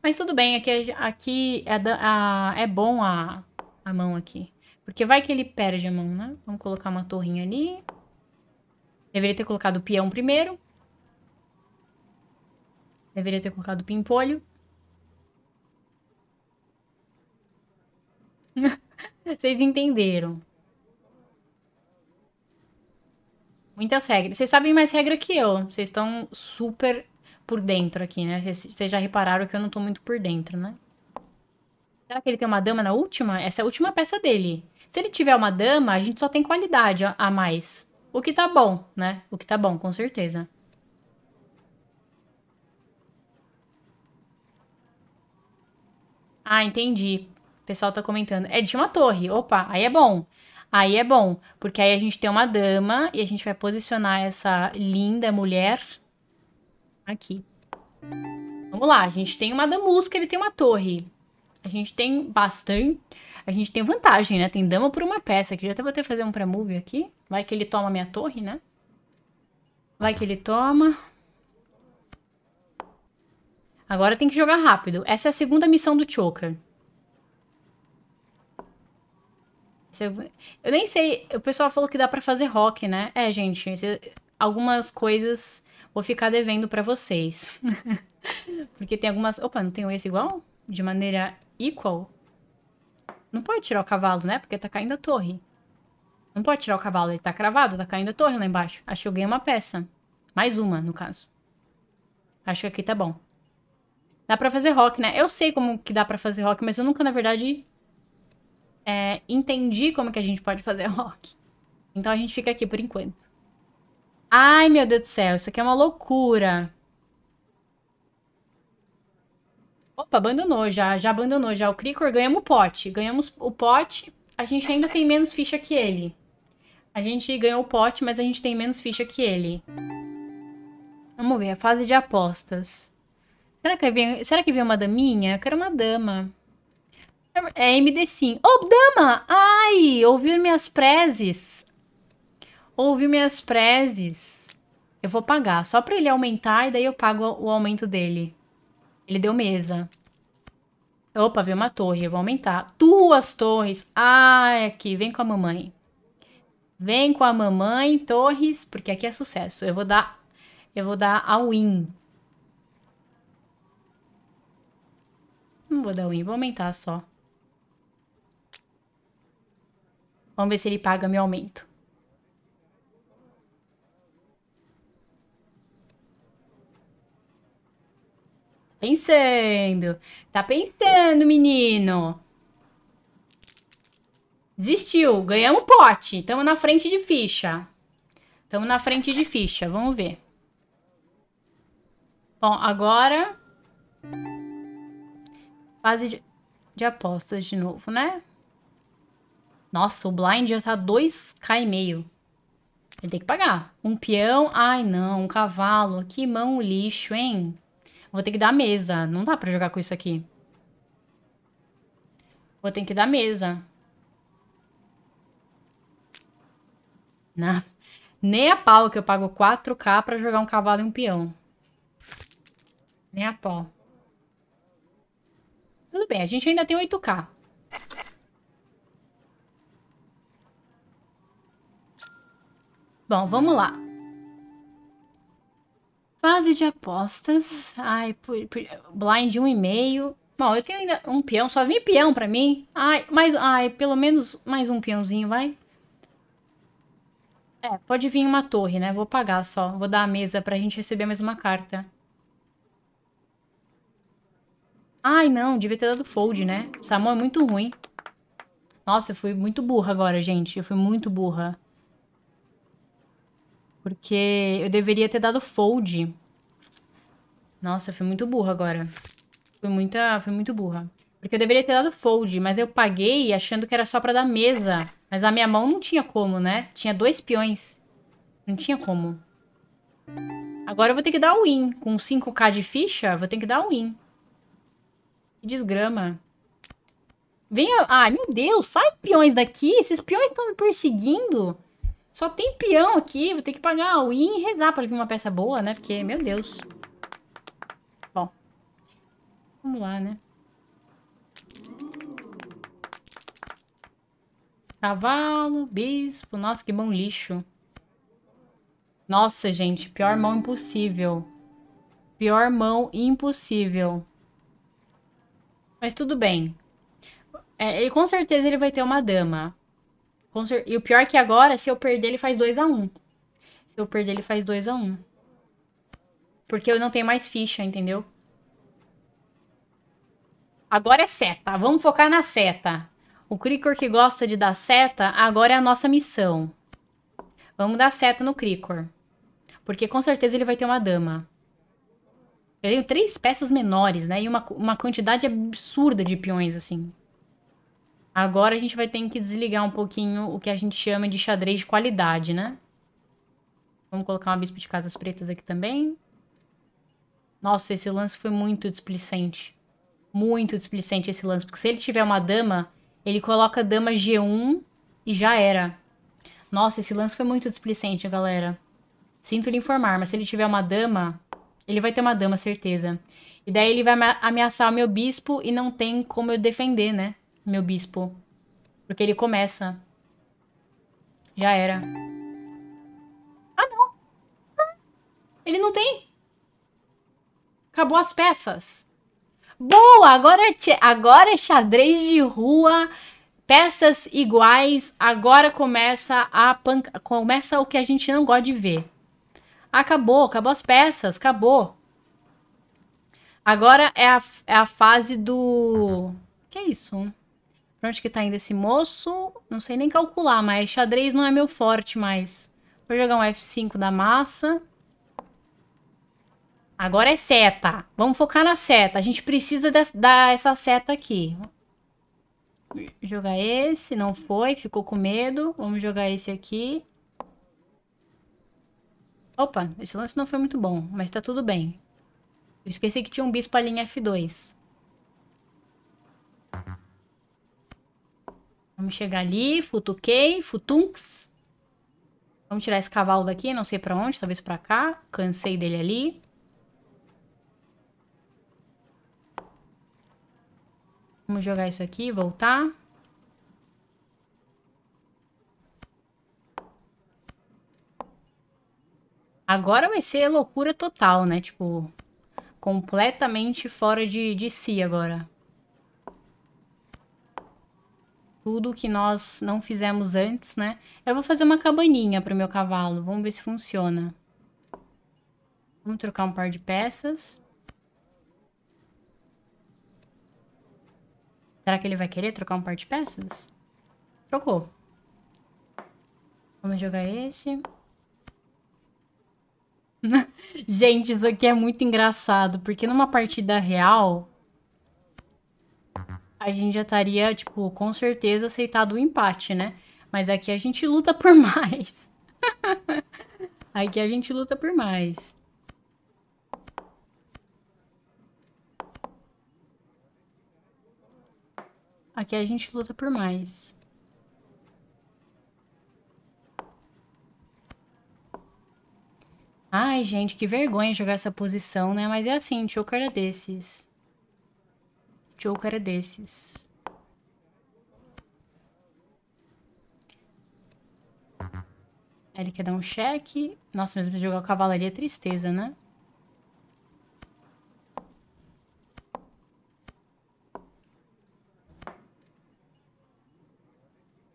Mas tudo bem. Aqui, é, aqui é, a, é bom a, a mão aqui. Porque vai que ele perde a mão, né? Vamos colocar uma torrinha ali. Deveria ter colocado o peão primeiro. Deveria ter colocado o pimpolho. Vocês entenderam. Muitas regras. Vocês sabem mais regra que eu. Vocês estão super por dentro aqui, né? Vocês já repararam que eu não tô muito por dentro, né? Será que ele tem uma dama na última? Essa é a última peça dele. Se ele tiver uma dama, a gente só tem qualidade a mais. O que tá bom, né? O que tá bom, com certeza. Ah, entendi. O pessoal tá comentando. É de uma torre. Opa, aí é bom. Aí é bom, porque aí a gente tem uma dama e a gente vai posicionar essa linda mulher aqui. Vamos lá, a gente tem uma damusca, ele tem uma torre a gente tem bastante. A gente tem vantagem, né? Tem dama por uma peça aqui. Já até vou até fazer um pré-move aqui. Vai que ele toma minha torre, né? Vai que ele toma. Agora tem que jogar rápido. Essa é a segunda missão do Choker. Eu nem sei, o pessoal falou que dá para fazer rock, né? É, gente, algumas coisas vou ficar devendo para vocês. Porque tem algumas... Opa, não tem esse igual? de maneira equal. Não pode tirar o cavalo, né? Porque tá caindo a torre. Não pode tirar o cavalo, ele tá cravado, tá caindo a torre lá embaixo. Acho que eu ganhei uma peça. Mais uma, no caso. Acho que aqui tá bom. Dá pra fazer rock, né? Eu sei como que dá pra fazer rock, mas eu nunca, na verdade, é, entendi como que a gente pode fazer rock. Então a gente fica aqui por enquanto. Ai, meu Deus do céu, isso aqui é uma loucura. opa, abandonou já, já abandonou já o Cricor, ganhamos o pote. Ganhamos o pote, a gente ainda tem menos ficha que ele. A gente ganhou o pote, mas a gente tem menos ficha que ele. Vamos ver, a fase de apostas. Será que vem, será que vem uma daminha? Eu quero uma dama. É MD sim. Oh, dama! Ai, ouviu minhas prezes. Ouviu minhas prezes. Eu vou pagar, só pra ele aumentar e daí eu pago o aumento dele. Ele deu mesa. Opa, veio uma torre, eu vou aumentar. Duas torres. Ah, é aqui, vem com a mamãe. Vem com a mamãe, torres, porque aqui é sucesso. Eu vou dar, eu vou dar a win. Não vou dar win, vou aumentar só. Vamos ver se ele paga meu aumento. pensando. Tá pensando, menino. Desistiu. Ganhamos pote. Estamos na frente de ficha. Estamos na frente de ficha. Vamos ver. Bom, agora... Fase de, de apostas de novo, né? Nossa, o blind já tá 2k e meio. Ele tem que pagar. Um peão. Ai, não. Um cavalo. Que mão lixo, hein? Vou ter que dar mesa. Não dá pra jogar com isso aqui. Vou ter que dar mesa. Na... Nem a pau que eu pago 4k pra jogar um cavalo e um peão. Nem a pau. Tudo bem, a gente ainda tem 8k. Bom, vamos lá. Fase de apostas. Ai, blind 1,5. Bom, eu tenho ainda um peão. Só vim peão pra mim. Ai, mais, ai, pelo menos mais um peãozinho, vai. É, pode vir uma torre, né? Vou pagar só. Vou dar a mesa pra gente receber mais uma carta. Ai, não. Devia ter dado fold, né? Samuel é muito ruim. Nossa, eu fui muito burra agora, gente. Eu fui muito burra. Porque eu deveria ter dado fold. Nossa, eu fui muito burra agora. Fui, muita, fui muito burra. Porque eu deveria ter dado fold, mas eu paguei achando que era só pra dar mesa. Mas a minha mão não tinha como, né? Tinha dois peões. Não tinha como. Agora eu vou ter que dar win. Com 5k de ficha, vou ter que dar win. Que desgrama. Venha... Ai, ah, meu Deus, sai peões daqui. Esses peões estão me perseguindo. Só tem peão aqui, vou ter que pagar a win e rezar pra vir uma peça boa, né? Porque, meu Deus. Bom. Vamos lá, né? Cavalo, bispo. Nossa, que mão lixo. Nossa, gente. Pior mão impossível. Pior mão impossível. Mas tudo bem. É, e com certeza ele vai ter uma dama. E o pior é que agora, se eu perder, ele faz 2 a 1 um. Se eu perder, ele faz 2 a 1 um. Porque eu não tenho mais ficha, entendeu? Agora é seta. Vamos focar na seta. O Cricor que gosta de dar seta, agora é a nossa missão. Vamos dar seta no Cricor. Porque com certeza ele vai ter uma dama. Eu tenho três peças menores, né? E uma, uma quantidade absurda de peões, assim. Agora a gente vai ter que desligar um pouquinho o que a gente chama de xadrez de qualidade, né? Vamos colocar uma bispo de casas pretas aqui também. Nossa, esse lance foi muito displicente. Muito displicente esse lance. Porque se ele tiver uma dama, ele coloca dama G1 e já era. Nossa, esse lance foi muito displicente, galera. Sinto lhe informar, mas se ele tiver uma dama, ele vai ter uma dama, certeza. E daí ele vai ameaçar o meu bispo e não tem como eu defender, né? meu bispo. Porque ele começa. Já era. Ah, não. Ah, ele não tem. Acabou as peças. Boa! Agora, é agora é xadrez de rua peças iguais, agora começa a panca... começa o que a gente não gosta de ver. Acabou, acabou as peças, acabou. Agora é a, é a fase do. Que é isso? Pra onde que tá indo esse moço? Não sei nem calcular, mas xadrez não é meu forte mais. Vou jogar um F5 da massa. Agora é seta. Vamos focar na seta. A gente precisa dar essa seta aqui. Jogar esse. Não foi. Ficou com medo. Vamos jogar esse aqui. Opa, esse lance não foi muito bom, mas tá tudo bem. Eu esqueci que tinha um bispo ali em F2. Vamos chegar ali, futuquei, futunks. Vamos tirar esse cavalo daqui, não sei pra onde, talvez pra cá. Cansei dele ali. Vamos jogar isso aqui, voltar. Agora vai ser loucura total, né? Tipo, completamente fora de, de si agora tudo que nós não fizemos antes, né? Eu vou fazer uma cabaninha para o meu cavalo. Vamos ver se funciona. Vamos trocar um par de peças. Será que ele vai querer trocar um par de peças? Trocou. Vamos jogar esse. Gente, isso aqui é muito engraçado, porque numa partida real, a gente já estaria, tipo, com certeza aceitado o empate, né? Mas aqui a gente luta por mais. aqui a gente luta por mais. Aqui a gente luta por mais. Ai, gente, que vergonha jogar essa posição, né? Mas é assim, choker é desses. Joker é desses. ele quer dar um cheque. Nossa, mesmo jogar é cavalaria é tristeza, né?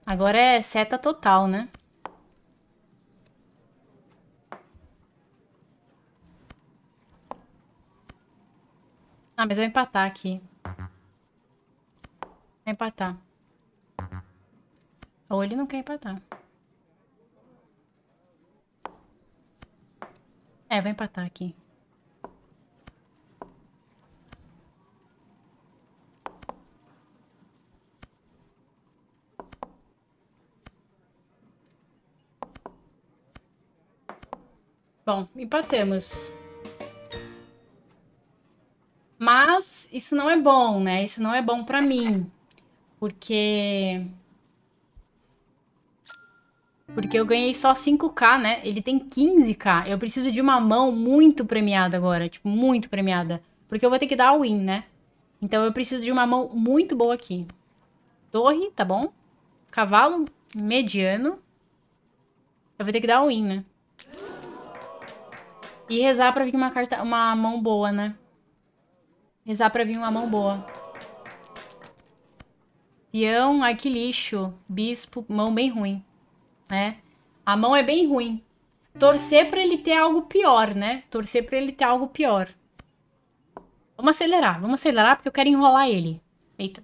Agora é seta total, né? Ah, mas eu vou empatar aqui empatar. Ou ele não quer empatar. É, vai empatar aqui. Bom, empatemos. Mas isso não é bom, né? Isso não é bom pra mim. Porque... Porque eu ganhei só 5k, né? Ele tem 15k. Eu preciso de uma mão muito premiada agora. Tipo, muito premiada. Porque eu vou ter que dar a win, né? Então eu preciso de uma mão muito boa aqui. Torre, tá bom? Cavalo, mediano. Eu vou ter que dar a win, né? E rezar pra vir uma, carta, uma mão boa, né? Rezar pra vir uma mão boa. Peão, ai que lixo. Bispo, mão bem ruim. Né? A mão é bem ruim. Torcer para ele ter algo pior, né? Torcer para ele ter algo pior. Vamos acelerar, vamos acelerar porque eu quero enrolar ele. Eita.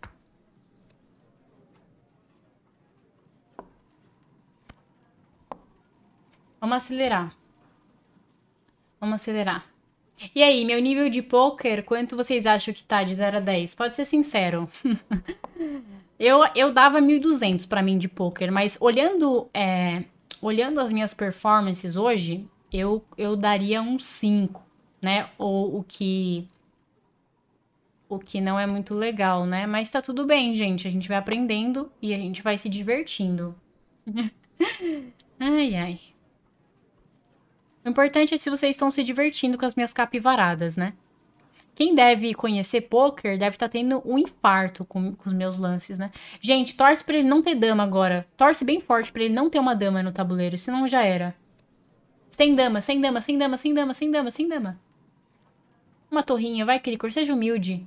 Vamos acelerar. Vamos acelerar. E aí, meu nível de poker, quanto vocês acham que tá de 0 a 10? Pode ser sincero. Eu, eu dava 1.200 para mim de poker, mas olhando, é, olhando as minhas performances hoje, eu, eu daria um 5, né? Ou o que. O que não é muito legal, né? Mas tá tudo bem, gente. A gente vai aprendendo e a gente vai se divertindo. ai, ai. O importante é se vocês estão se divertindo com as minhas capivaradas, né? Quem deve conhecer poker deve estar tá tendo um infarto com, com, os meus lances, né? Gente, torce pra ele não ter dama agora. Torce bem forte pra ele não ter uma dama no tabuleiro, senão já era. Sem dama, sem dama, sem dama, sem dama, sem dama, sem dama. Uma torrinha, vai, Cricor, seja humilde.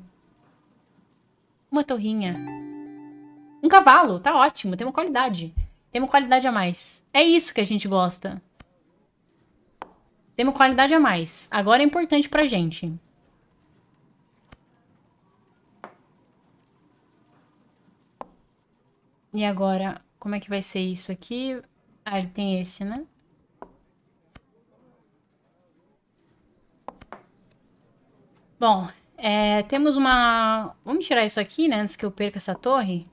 Uma torrinha. Um cavalo, tá ótimo, tem uma qualidade. Tem uma qualidade a mais. É isso que a gente gosta. Tem uma qualidade a mais. Agora é importante pra gente. E agora, como é que vai ser isso aqui? Ah, ele tem esse, né? Bom, é, temos uma... Vamos tirar isso aqui, né? Antes que eu perca essa torre.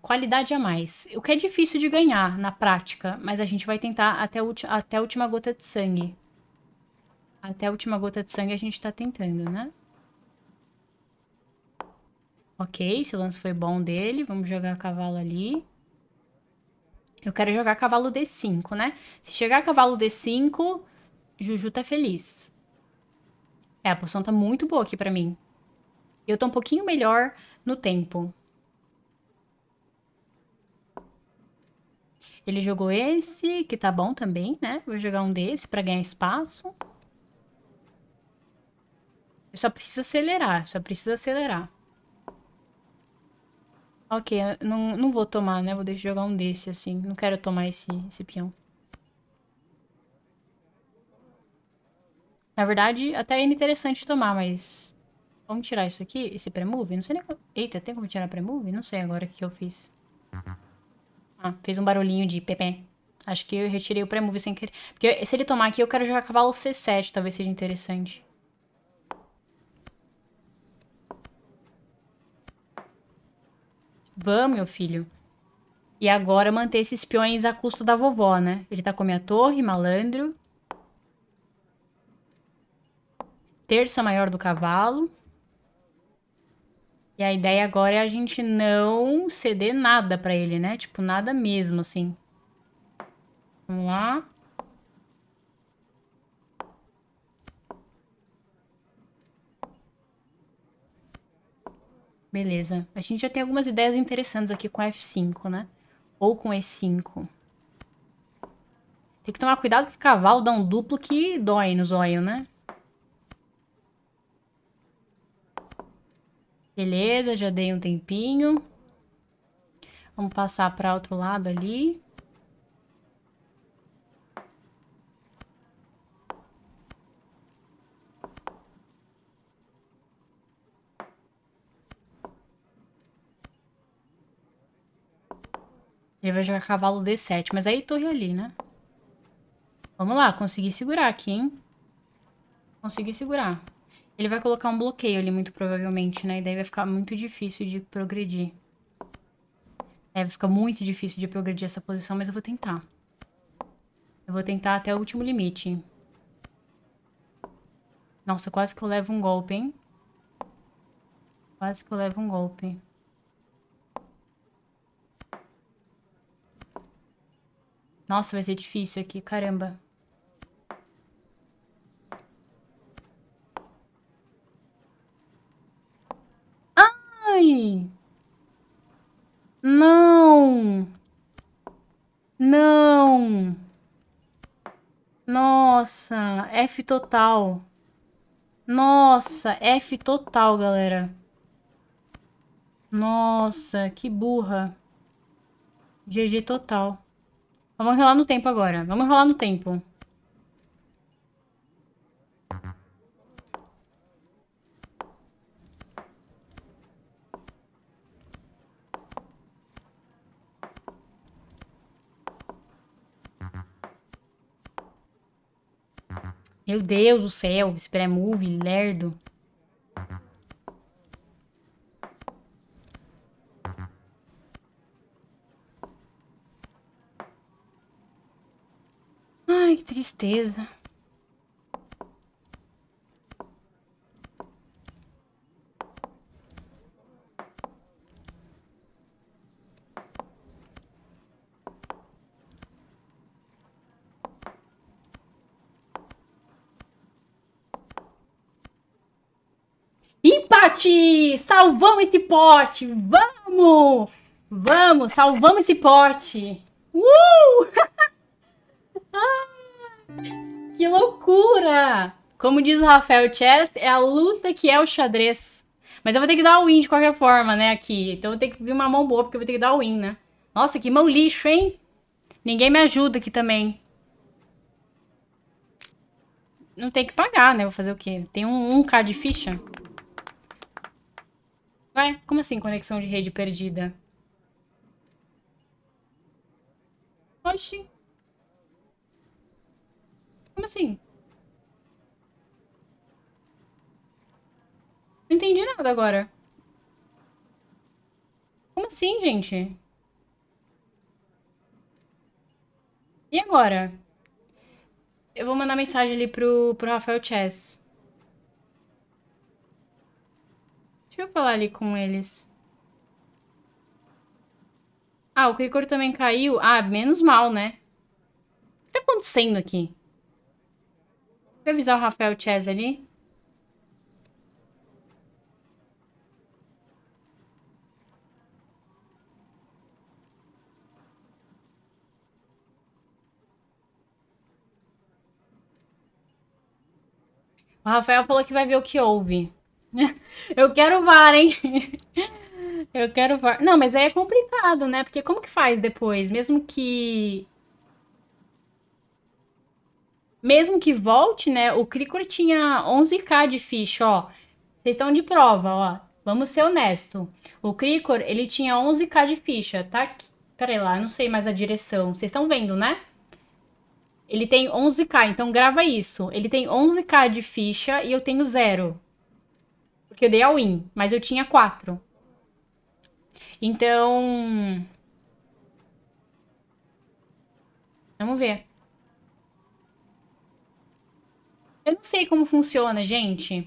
Qualidade a mais. O que é difícil de ganhar na prática, mas a gente vai tentar até, até a última gota de sangue. Até a última gota de sangue a gente tá tentando, né? Ok, esse lance foi bom dele. Vamos jogar cavalo ali. Eu quero jogar cavalo D5, né? Se chegar cavalo D5, Juju tá feliz. É, a poção tá muito boa aqui pra mim. Eu tô um pouquinho melhor no tempo. Ele jogou esse, que tá bom também, né? Vou jogar um desse pra ganhar espaço. Eu só preciso acelerar, só preciso acelerar. Ok, não, não vou tomar, né? Vou deixar jogar um desse, assim. Não quero tomar esse, esse peão. Na verdade, até é interessante tomar, mas... Vamos tirar isso aqui, esse pré-move? Não sei nem como... Eita, tem como tirar pré-move? Não sei agora o que eu fiz. Ah, fez um barulhinho de pepé. Acho que eu retirei o pré-move sem querer. Porque se ele tomar aqui, eu quero jogar cavalo C7. Talvez seja interessante. Vamos, meu filho. E agora manter esses peões à custa da vovó, né? Ele tá com a minha torre, malandro. Terça maior do cavalo. E a ideia agora é a gente não ceder nada pra ele, né? Tipo, nada mesmo, assim. Vamos lá. Beleza. A gente já tem algumas ideias interessantes aqui com F5, né? Ou com E5. Tem que tomar cuidado que cavalo dá um duplo que dói no zóio, né? Beleza, já dei um tempinho. Vamos passar para outro lado ali. Ele vai jogar cavalo D7, mas aí torre ali, né? Vamos lá, consegui segurar aqui, hein? Consegui segurar. Ele vai colocar um bloqueio ali, muito provavelmente, né? E daí vai ficar muito difícil de progredir. É, vai ficar muito difícil de progredir essa posição, mas eu vou tentar. Eu vou tentar até o último limite. Nossa, quase que eu levo um golpe, hein? Quase que eu levo um golpe. Nossa, vai ser difícil aqui, caramba. Ai! Não! Não! Nossa, F total. Nossa, F total, galera. Nossa, que burra. GG total. Vamos rolar no tempo agora. Vamos rolar no tempo. Meu Deus do céu, esse pré-move lerdo. que tristeza. Empate! Salvamos esse porte. Vamos! Vamos, salvamos esse porte. Uh! Que loucura! Como diz o Rafael Chess, é a luta que é o xadrez. Mas eu vou ter que dar o win de qualquer forma, né, aqui. Então eu vou ter que vir uma mão boa, porque eu vou ter que dar o win, né? Nossa, que mão lixo, hein? Ninguém me ajuda aqui também. Não tem que pagar, né? Vou fazer o quê? Tem um, um K de ficha? Ué, como assim conexão de rede perdida? Oxi. Como assim? Não entendi nada agora. Como assim, gente? E agora? Eu vou mandar mensagem ali pro, pro Rafael Chess. Deixa eu falar ali com eles. Ah, o Cricor também caiu. Ah, menos mal, né? O que tá acontecendo aqui? Deixa eu avisar o Rafael Chaz ali. O Rafael falou que vai ver o que houve. Eu quero VAR, hein? Eu quero VAR. Não, mas aí é complicado, né? Porque como que faz depois? Mesmo que mesmo que volte, né? O Cricor tinha 11k de ficha, ó. Vocês estão de prova, ó. Vamos ser honesto. O Cricor, ele tinha 11k de ficha, tá? Aqui. Peraí lá, não sei mais a direção. Vocês estão vendo, né? Ele tem 11k, então grava isso. Ele tem 11k de ficha e eu tenho zero. Porque eu dei a win, mas eu tinha 4. Então... Vamos ver. Eu não sei como funciona, gente.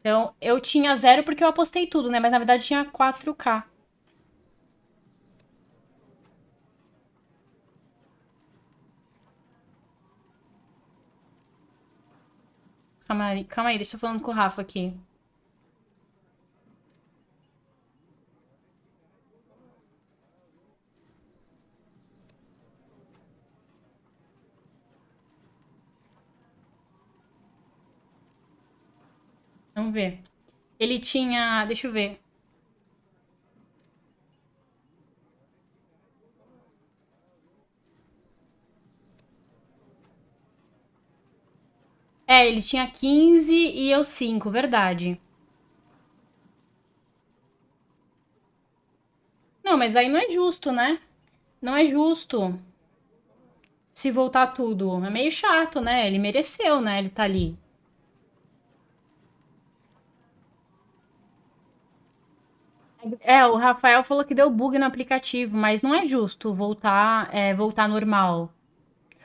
Então, eu tinha zero porque eu apostei tudo, né? Mas na verdade tinha 4K. Calma aí, calma aí, deixa eu falando com o Rafa aqui. Vamos ver. Ele tinha. Deixa eu ver. É, ele tinha 15 e eu 5, verdade. Não, mas aí não é justo, né? Não é justo se voltar tudo. É meio chato, né? Ele mereceu, né? Ele tá ali. É, o Rafael falou que deu bug no aplicativo, mas não é justo voltar, é, voltar normal.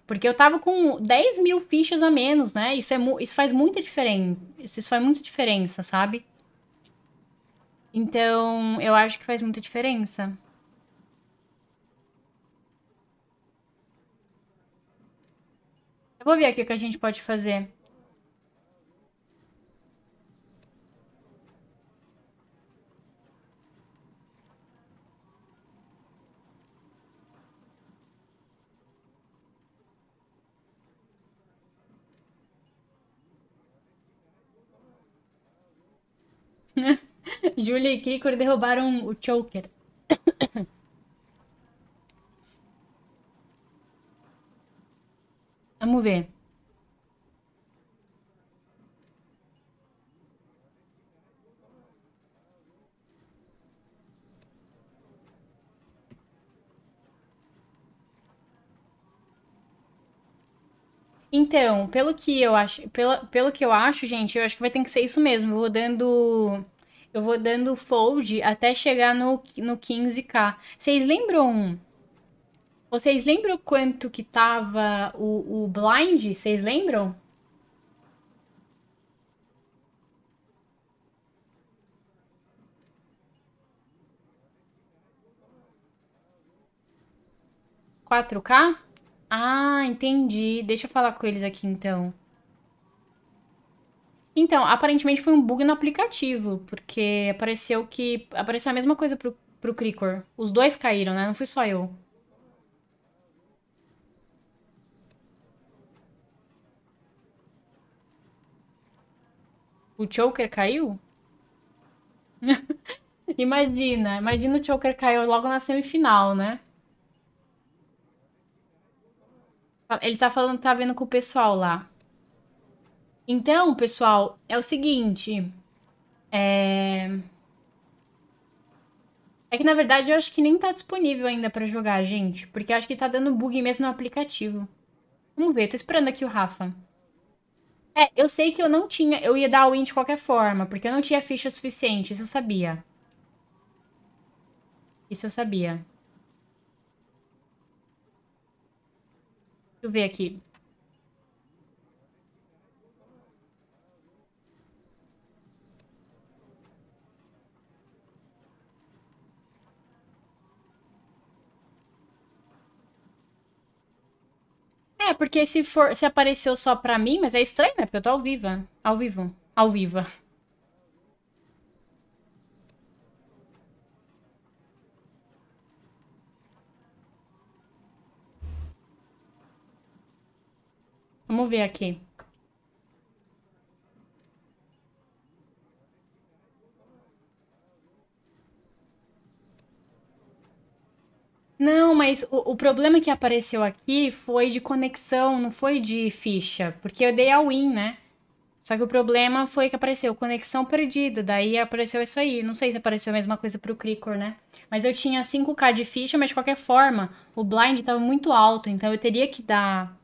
Porque eu tava com 10 mil fichas a menos, né? Isso, é, isso faz muita diferença. Isso, isso faz muita diferença, sabe? Então, eu acho que faz muita diferença. Eu vou ver aqui o que a gente pode fazer. Julia e Krikor derrubaram o Choker. Vamos ver. Então, pelo que eu acho, pelo pelo que eu acho, gente, eu acho que vai ter que ser isso mesmo. Eu vou dando eu vou dando fold até chegar no, no 15k. Vocês lembram Vocês lembram quanto que tava o, o blind? Vocês lembram? Quatro K? Ah, entendi. Deixa eu falar com eles aqui então. Então, aparentemente foi um bug no aplicativo, porque apareceu que. Apareceu a mesma coisa pro, pro Cricor. Os dois caíram, né? Não fui só eu. O Choker caiu? imagina, imagina o Choker caiu logo na semifinal, né? Ele tá falando que tá vendo com o pessoal lá. Então, pessoal, é o seguinte. É. É que na verdade eu acho que nem tá disponível ainda para jogar, gente. Porque acho que tá dando bug mesmo no aplicativo. Vamos ver, tô esperando aqui o Rafa. É, eu sei que eu não tinha. Eu ia dar win de qualquer forma, porque eu não tinha ficha suficiente, isso eu sabia. Isso eu sabia. eu ver aqui. É, porque se for, se apareceu só pra mim, mas é estranho, né? Porque eu tô ao vivo. Ao vivo. Ao vivo. Vamos ver aqui. Não, mas o, o, problema que apareceu aqui foi de conexão, não foi de ficha. Porque eu dei a win, né? Só que o problema foi que apareceu conexão perdida. Daí apareceu isso aí. Não sei se apareceu a mesma coisa pro Cricor, né? Mas eu tinha 5k de ficha, mas de qualquer forma, o blind tava muito alto. Então eu teria que dar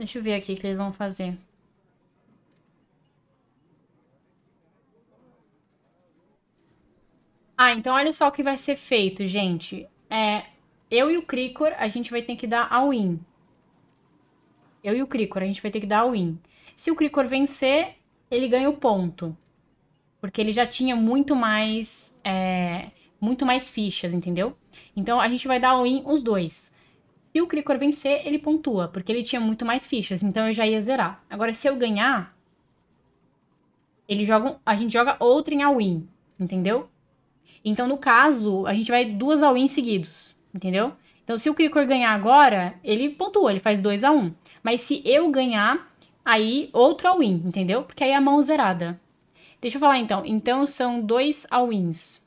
Deixa eu ver aqui o que eles vão fazer. Ah, então olha só o que vai ser feito, gente. É, eu e o Cricor, a gente vai ter que dar a win. Eu e o Cricor, a gente vai ter que dar a win. Se o Cricor vencer, ele ganha o ponto. Porque ele já tinha muito mais... É, muito mais fichas, entendeu? Então, a gente vai dar a in os dois. Se o Cricor vencer, ele pontua, porque ele tinha muito mais fichas, então eu já ia zerar. Agora, se eu ganhar, ele joga, a gente joga outra em all-in, entendeu? Então, no caso, a gente vai duas all-in seguidos, entendeu? Então, se o Cricor ganhar agora, ele pontua, ele faz 2 a 1 um. Mas se eu ganhar, aí outro all-in, entendeu? Porque aí é a mão zerada. Deixa eu falar então. Então, são dois all-ins.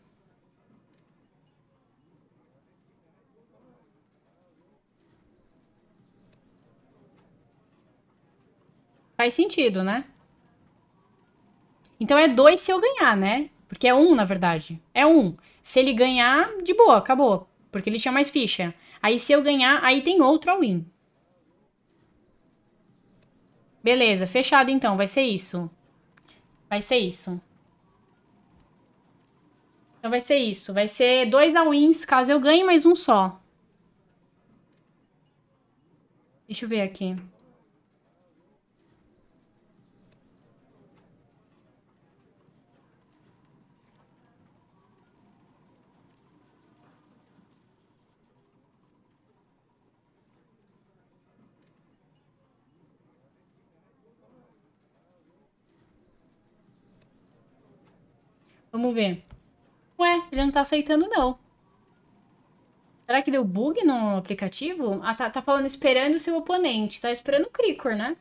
Faz sentido, né? Então é dois se eu ganhar, né? Porque é um, na verdade. É um. Se ele ganhar, de boa, acabou. Porque ele tinha mais ficha. Aí se eu ganhar, aí tem outro all-in. Beleza, fechado então. Vai ser isso. Vai ser isso. Então vai ser isso. Vai ser dois all-ins caso eu ganhe mais um só. Deixa eu ver aqui. Vamos ver. Ué, ele não tá aceitando, não. Será que deu bug no aplicativo? Ah, tá, tá falando esperando o seu oponente. Tá esperando o Cricor, né?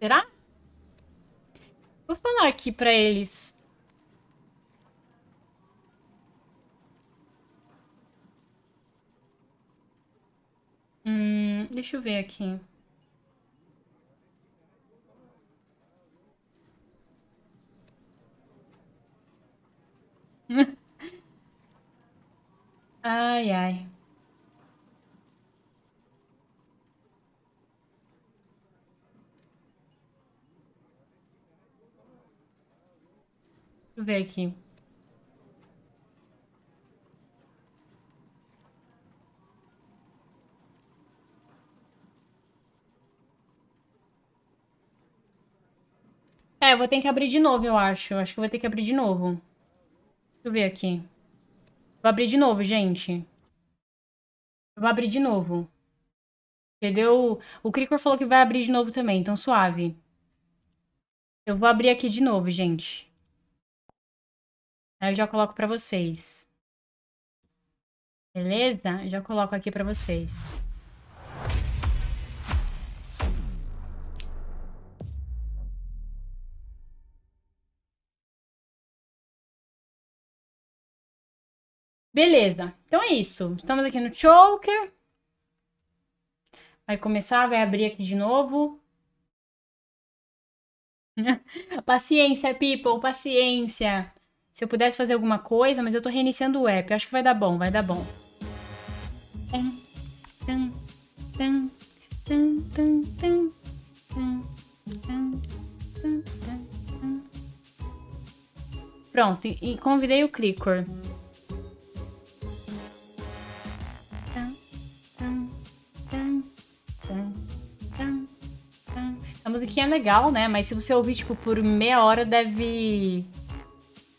Será? Vou falar aqui pra eles. Hum, deixa eu ver aqui. Ai, ai. Deixa eu ver aqui. É, eu vou ter que abrir de novo, eu acho. Eu acho que eu vou ter que abrir de novo. Deixa eu ver aqui. Vou abrir de novo, gente. vou abrir de novo. Entendeu? O Cricor falou que vai abrir de novo também, então suave. Eu vou abrir aqui de novo, gente. Aí eu já coloco pra vocês. Beleza? Já coloco aqui pra vocês. Beleza, então é isso. Estamos aqui no choker. Vai começar, vai abrir aqui de novo. paciência, people, paciência. Se eu pudesse fazer alguma coisa, mas eu tô reiniciando o app. acho que vai dar bom, vai dar bom. Pronto, e, e convidei o Cricor. que musiquinha é legal, né? Mas se você ouvir, tipo, por meia hora, deve.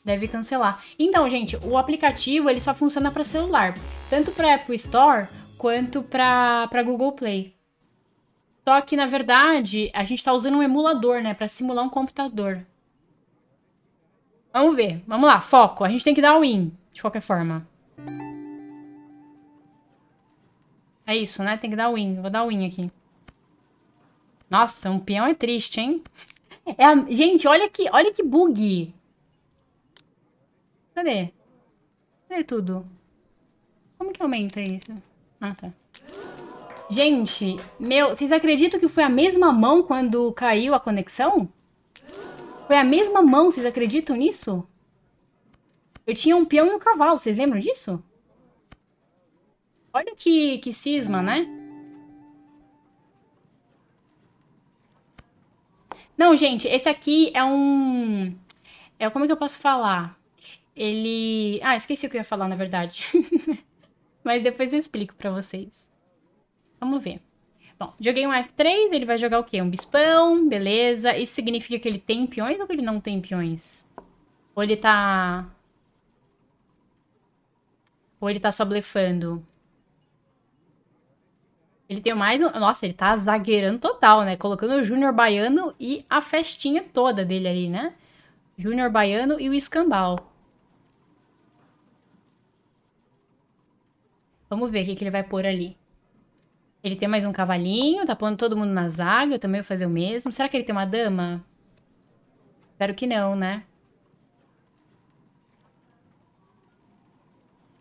Deve cancelar. Então, gente, o aplicativo ele só funciona para celular, tanto para Apple Store quanto para Google Play. Só que, na verdade, a gente está usando um emulador, né, para simular um computador. Vamos ver. Vamos lá, foco. A gente tem que dar win, de qualquer forma. É isso, né? Tem que dar win. Vou dar win aqui. Nossa, um peão é triste, hein? É a... Gente, olha que, olha que bug. Cadê? Cadê tudo? Como que aumenta isso? Ah, tá. Gente, meu, vocês acreditam que foi a mesma mão quando caiu a conexão? Foi a mesma mão, vocês acreditam nisso? Eu tinha um peão e um cavalo, vocês lembram disso? Olha que, que cisma, né? Não, gente, esse aqui é um. É, como é que eu posso falar? Ele. Ah, esqueci o que eu ia falar, na verdade. Mas depois eu explico pra vocês. Vamos ver. Bom, joguei um F3, ele vai jogar o quê? Um bispão, beleza. Isso significa que ele tem peões ou que ele não tem peões? Ou ele tá... Ou ele tá só blefando? Ele tem mais. Nossa, ele tá zagueirando total, né? Colocando o Júnior Baiano e a festinha toda dele ali, né? Júnior Baiano e o Escandal. Vamos ver o que, que ele vai pôr ali. Ele tem mais um cavalinho, tá pondo todo mundo na zaga, eu também vou fazer o mesmo. Será que ele tem uma dama? Espero que não, né?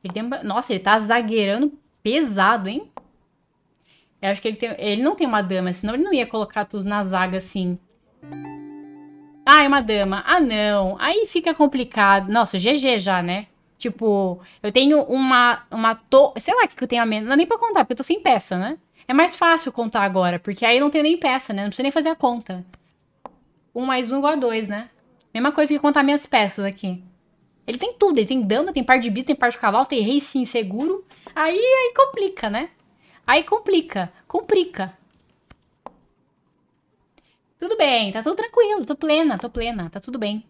Ele tem... Nossa, ele tá zagueirando pesado, hein? Eu acho que ele, tem, ele não tem uma dama, senão ele não ia colocar tudo na zaga assim. Ah, é uma dama. Ah, não. Aí fica complicado. Nossa, GG já, né? Tipo, eu tenho uma, uma to... Sei lá o que eu tenho a menos. Não dá é nem pra contar, porque eu tô sem peça, né? É mais fácil contar agora, porque aí não tem nem peça, né? Não precisa nem fazer a conta. Um mais um igual a dois, né? Mesma coisa que contar minhas peças aqui. Ele tem tudo, ele tem dama, tem par de bis, tem par de cavalo, tem rei sim seguro. Aí, aí complica, né? Aí complica, complica. Tudo bem, tá tudo tranquilo, tô plena, tô plena, tá tudo bem.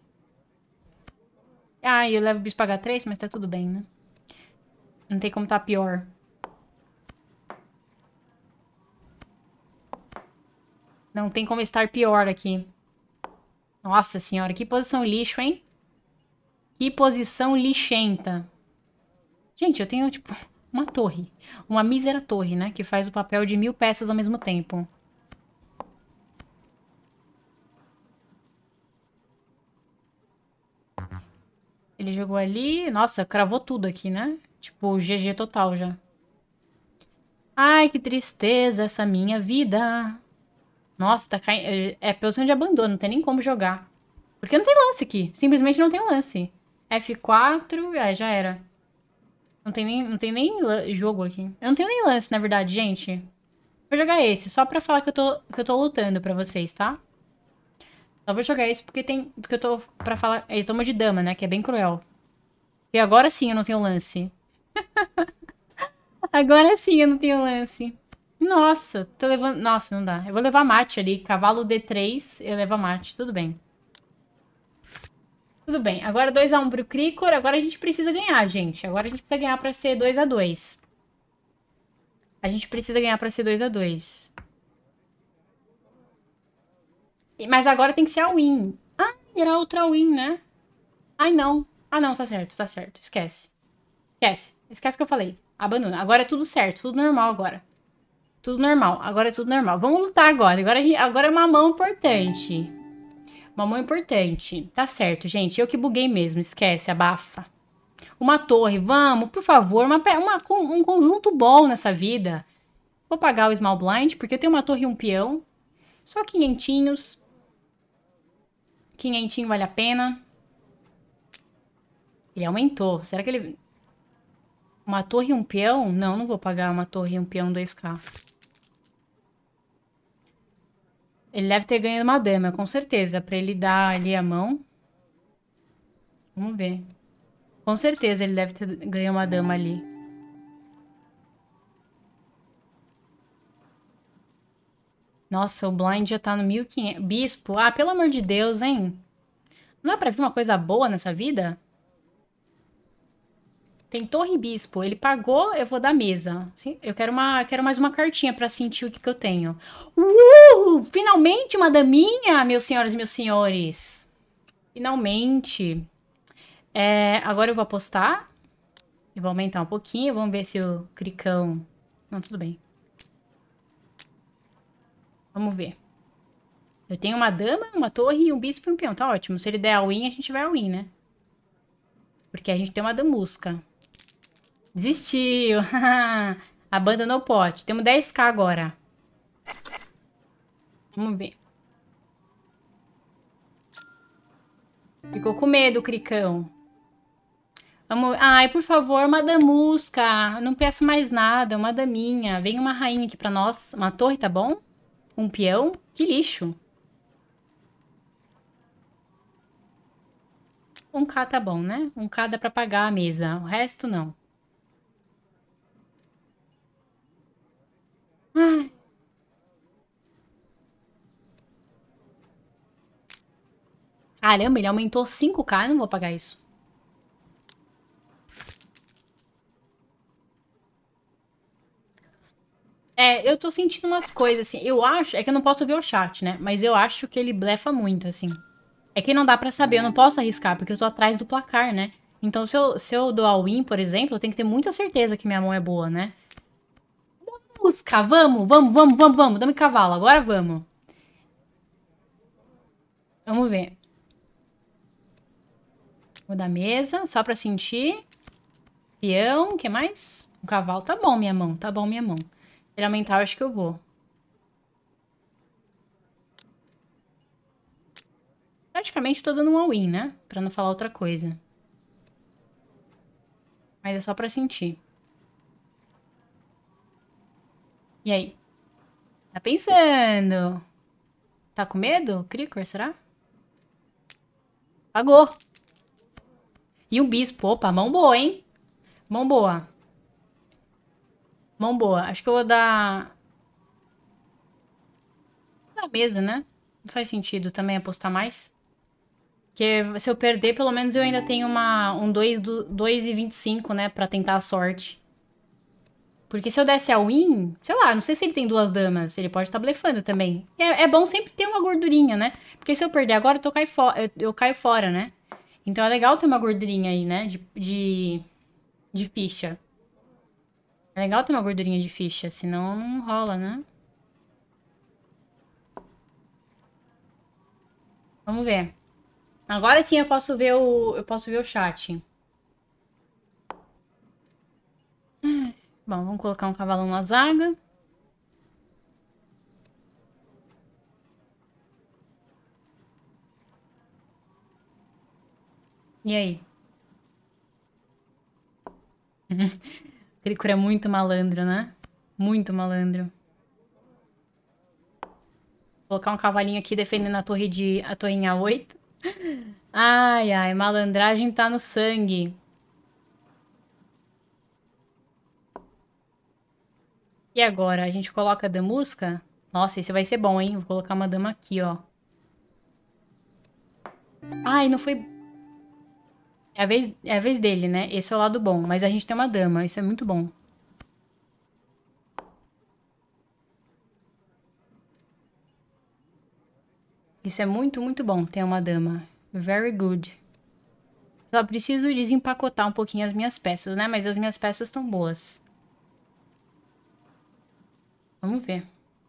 Ah, eu levo o bicho pagar 3, mas tá tudo bem, né? Não tem como tá pior. Não tem como estar pior aqui. Nossa senhora, que posição lixo, hein? Que posição lixenta. Gente, eu tenho, tipo... Uma torre. Uma mísera torre, né? Que faz o papel de mil peças ao mesmo tempo. Ele jogou ali. Nossa, cravou tudo aqui, né? Tipo, GG total já. Ai, que tristeza essa minha vida. Nossa, tá caindo. É, é posição de abandono, não tem nem como jogar. Porque não tem lance aqui. Simplesmente não tem lance. F4, ah, é, já era. Não tem nem, não tem nem jogo aqui. Eu não tenho nem lance, na verdade, gente. Vou jogar esse, só pra falar que eu tô, que eu tô lutando pra vocês, tá? Só vou jogar esse porque tem... que eu tô pra falar... Ele toma de dama, né? Que é bem cruel. E agora sim eu não tenho lance. agora sim eu não tenho lance. Nossa, tô levando... Nossa, não dá. Eu vou levar mate ali. Cavalo D3, eu levo mate. Tudo bem. Tudo bem, agora 2x1 um pro Cricor. Agora a gente precisa ganhar, gente. Agora a gente precisa ganhar pra ser 2x2. A, a, gente precisa ganhar pra ser 2x2. Mas agora tem que ser a win. Ah, era outra win, né? Ai, não. Ah, não, tá certo, tá certo. Esquece. Esquece. Esquece o que eu falei. Abandona. Agora é tudo certo, tudo normal agora. Tudo normal. Agora é tudo normal. Vamos lutar agora. Agora, gente, agora é uma mão importante. Mamão é importante. Tá certo, gente. Eu que buguei mesmo. Esquece, abafa. Uma torre, vamos, por favor. Uma, uma, um conjunto bom nessa vida. Vou pagar o Small Blind, porque eu tenho uma torre e um peão. Só quinhentinhos. Quinhentinho vale a pena. Ele aumentou. Será que ele... Uma torre e um peão? Não, não vou pagar uma torre e um peão 2k. Ele deve ter ganhado uma dama, é com certeza, pra ele dar ali a mão. Vamos ver. Com certeza ele deve ter ganhado uma dama ali. Nossa, o blind já tá no 1500. Bispo, ah, pelo amor de Deus, hein? Não dá pra vir uma coisa boa nessa vida? Tem Torre Bispo. Ele pagou, eu vou dar mesa. Eu quero, uma, quero mais uma cartinha para sentir o que, que eu tenho. Uh! Finalmente uma daminha, meus senhoras e meus senhores. Finalmente. É, agora eu vou apostar. Eu vou aumentar um pouquinho. Vamos ver se o Cricão... Não, tudo bem. Vamos ver. Eu tenho uma dama, uma torre, um bispo e um peão. Tá ótimo. Se ele der a win, a gente vai a win, né? Porque a gente tem uma damusca. Desistiu. Abandonou o pote. Temos 10k agora. Vamos ver. Ficou com medo, Cricão. Vamos... Ai, por favor, madamusca. Não peço mais nada, é uma daminha. Vem uma rainha aqui pra nós. Uma torre, tá bom? Um peão? Que lixo. Um K tá bom, né? Um K dá pra pagar a mesa. O resto, não. Caramba, ele aumentou 5k, não vou pagar isso. É, eu tô sentindo umas coisas, assim. Eu acho... É que eu não posso ver o chat, né? Mas eu acho que ele blefa muito, assim. É que não dá pra saber. Eu não posso arriscar, porque eu tô atrás do placar, né? Então, se eu, se eu dou a win, por exemplo, eu tenho que ter muita certeza que minha mão é boa, né? buscar, vamos, vamos, vamos, vamos, vamos. Dá-me cavalo, agora vamos. Vamos ver. Vou dar mesa, só pra sentir. Peão, o que mais? Um cavalo. Tá bom, minha mão. Tá bom, minha mão. Ele aumentar, eu acho que eu vou. Praticamente tô dando um all-in, né? Pra não falar outra coisa. Mas é só pra sentir. E aí? Tá pensando? Tá com medo, Cricor, será? Pagou! E um bispo. Opa, mão boa, hein? Mão boa. Mão boa. Acho que eu vou dar... Na mesa, né? Não faz sentido também apostar mais. Porque se eu perder, pelo menos eu ainda tenho uma, um 2 do, 2 e 25, né? Pra tentar a sorte. Porque se eu desse a win, sei lá, não sei se ele tem duas damas. Ele pode estar tá blefando também. É, é, bom sempre ter uma gordurinha, né? Porque se eu perder agora, eu, eu, eu caio fora, né? Então é legal ter uma gordurinha aí, né? De, de, de ficha. É legal ter uma gordurinha de ficha, senão não rola, né? Vamos ver. Agora sim eu posso ver o, eu posso ver o chat. Bom, vamos colocar um cavalão na zaga. E aí? Ele é muito malandro, né? Muito malandro. Vou colocar um cavalinho aqui defendendo a torre de a torrinha 8. Ai, ai, malandragem tá no sangue. E agora, a gente coloca a damusca? Nossa, esse vai ser bom, hein? Vou colocar uma dama aqui, ó. Ai, não foi é a, vez, é a vez dele, né? Esse é o lado bom. Mas a gente tem uma dama, isso é muito bom. Isso é muito, muito bom ter uma dama. Very good. Só preciso desempacotar um pouquinho as minhas peças, né? Mas as minhas peças estão boas. Vamos ver.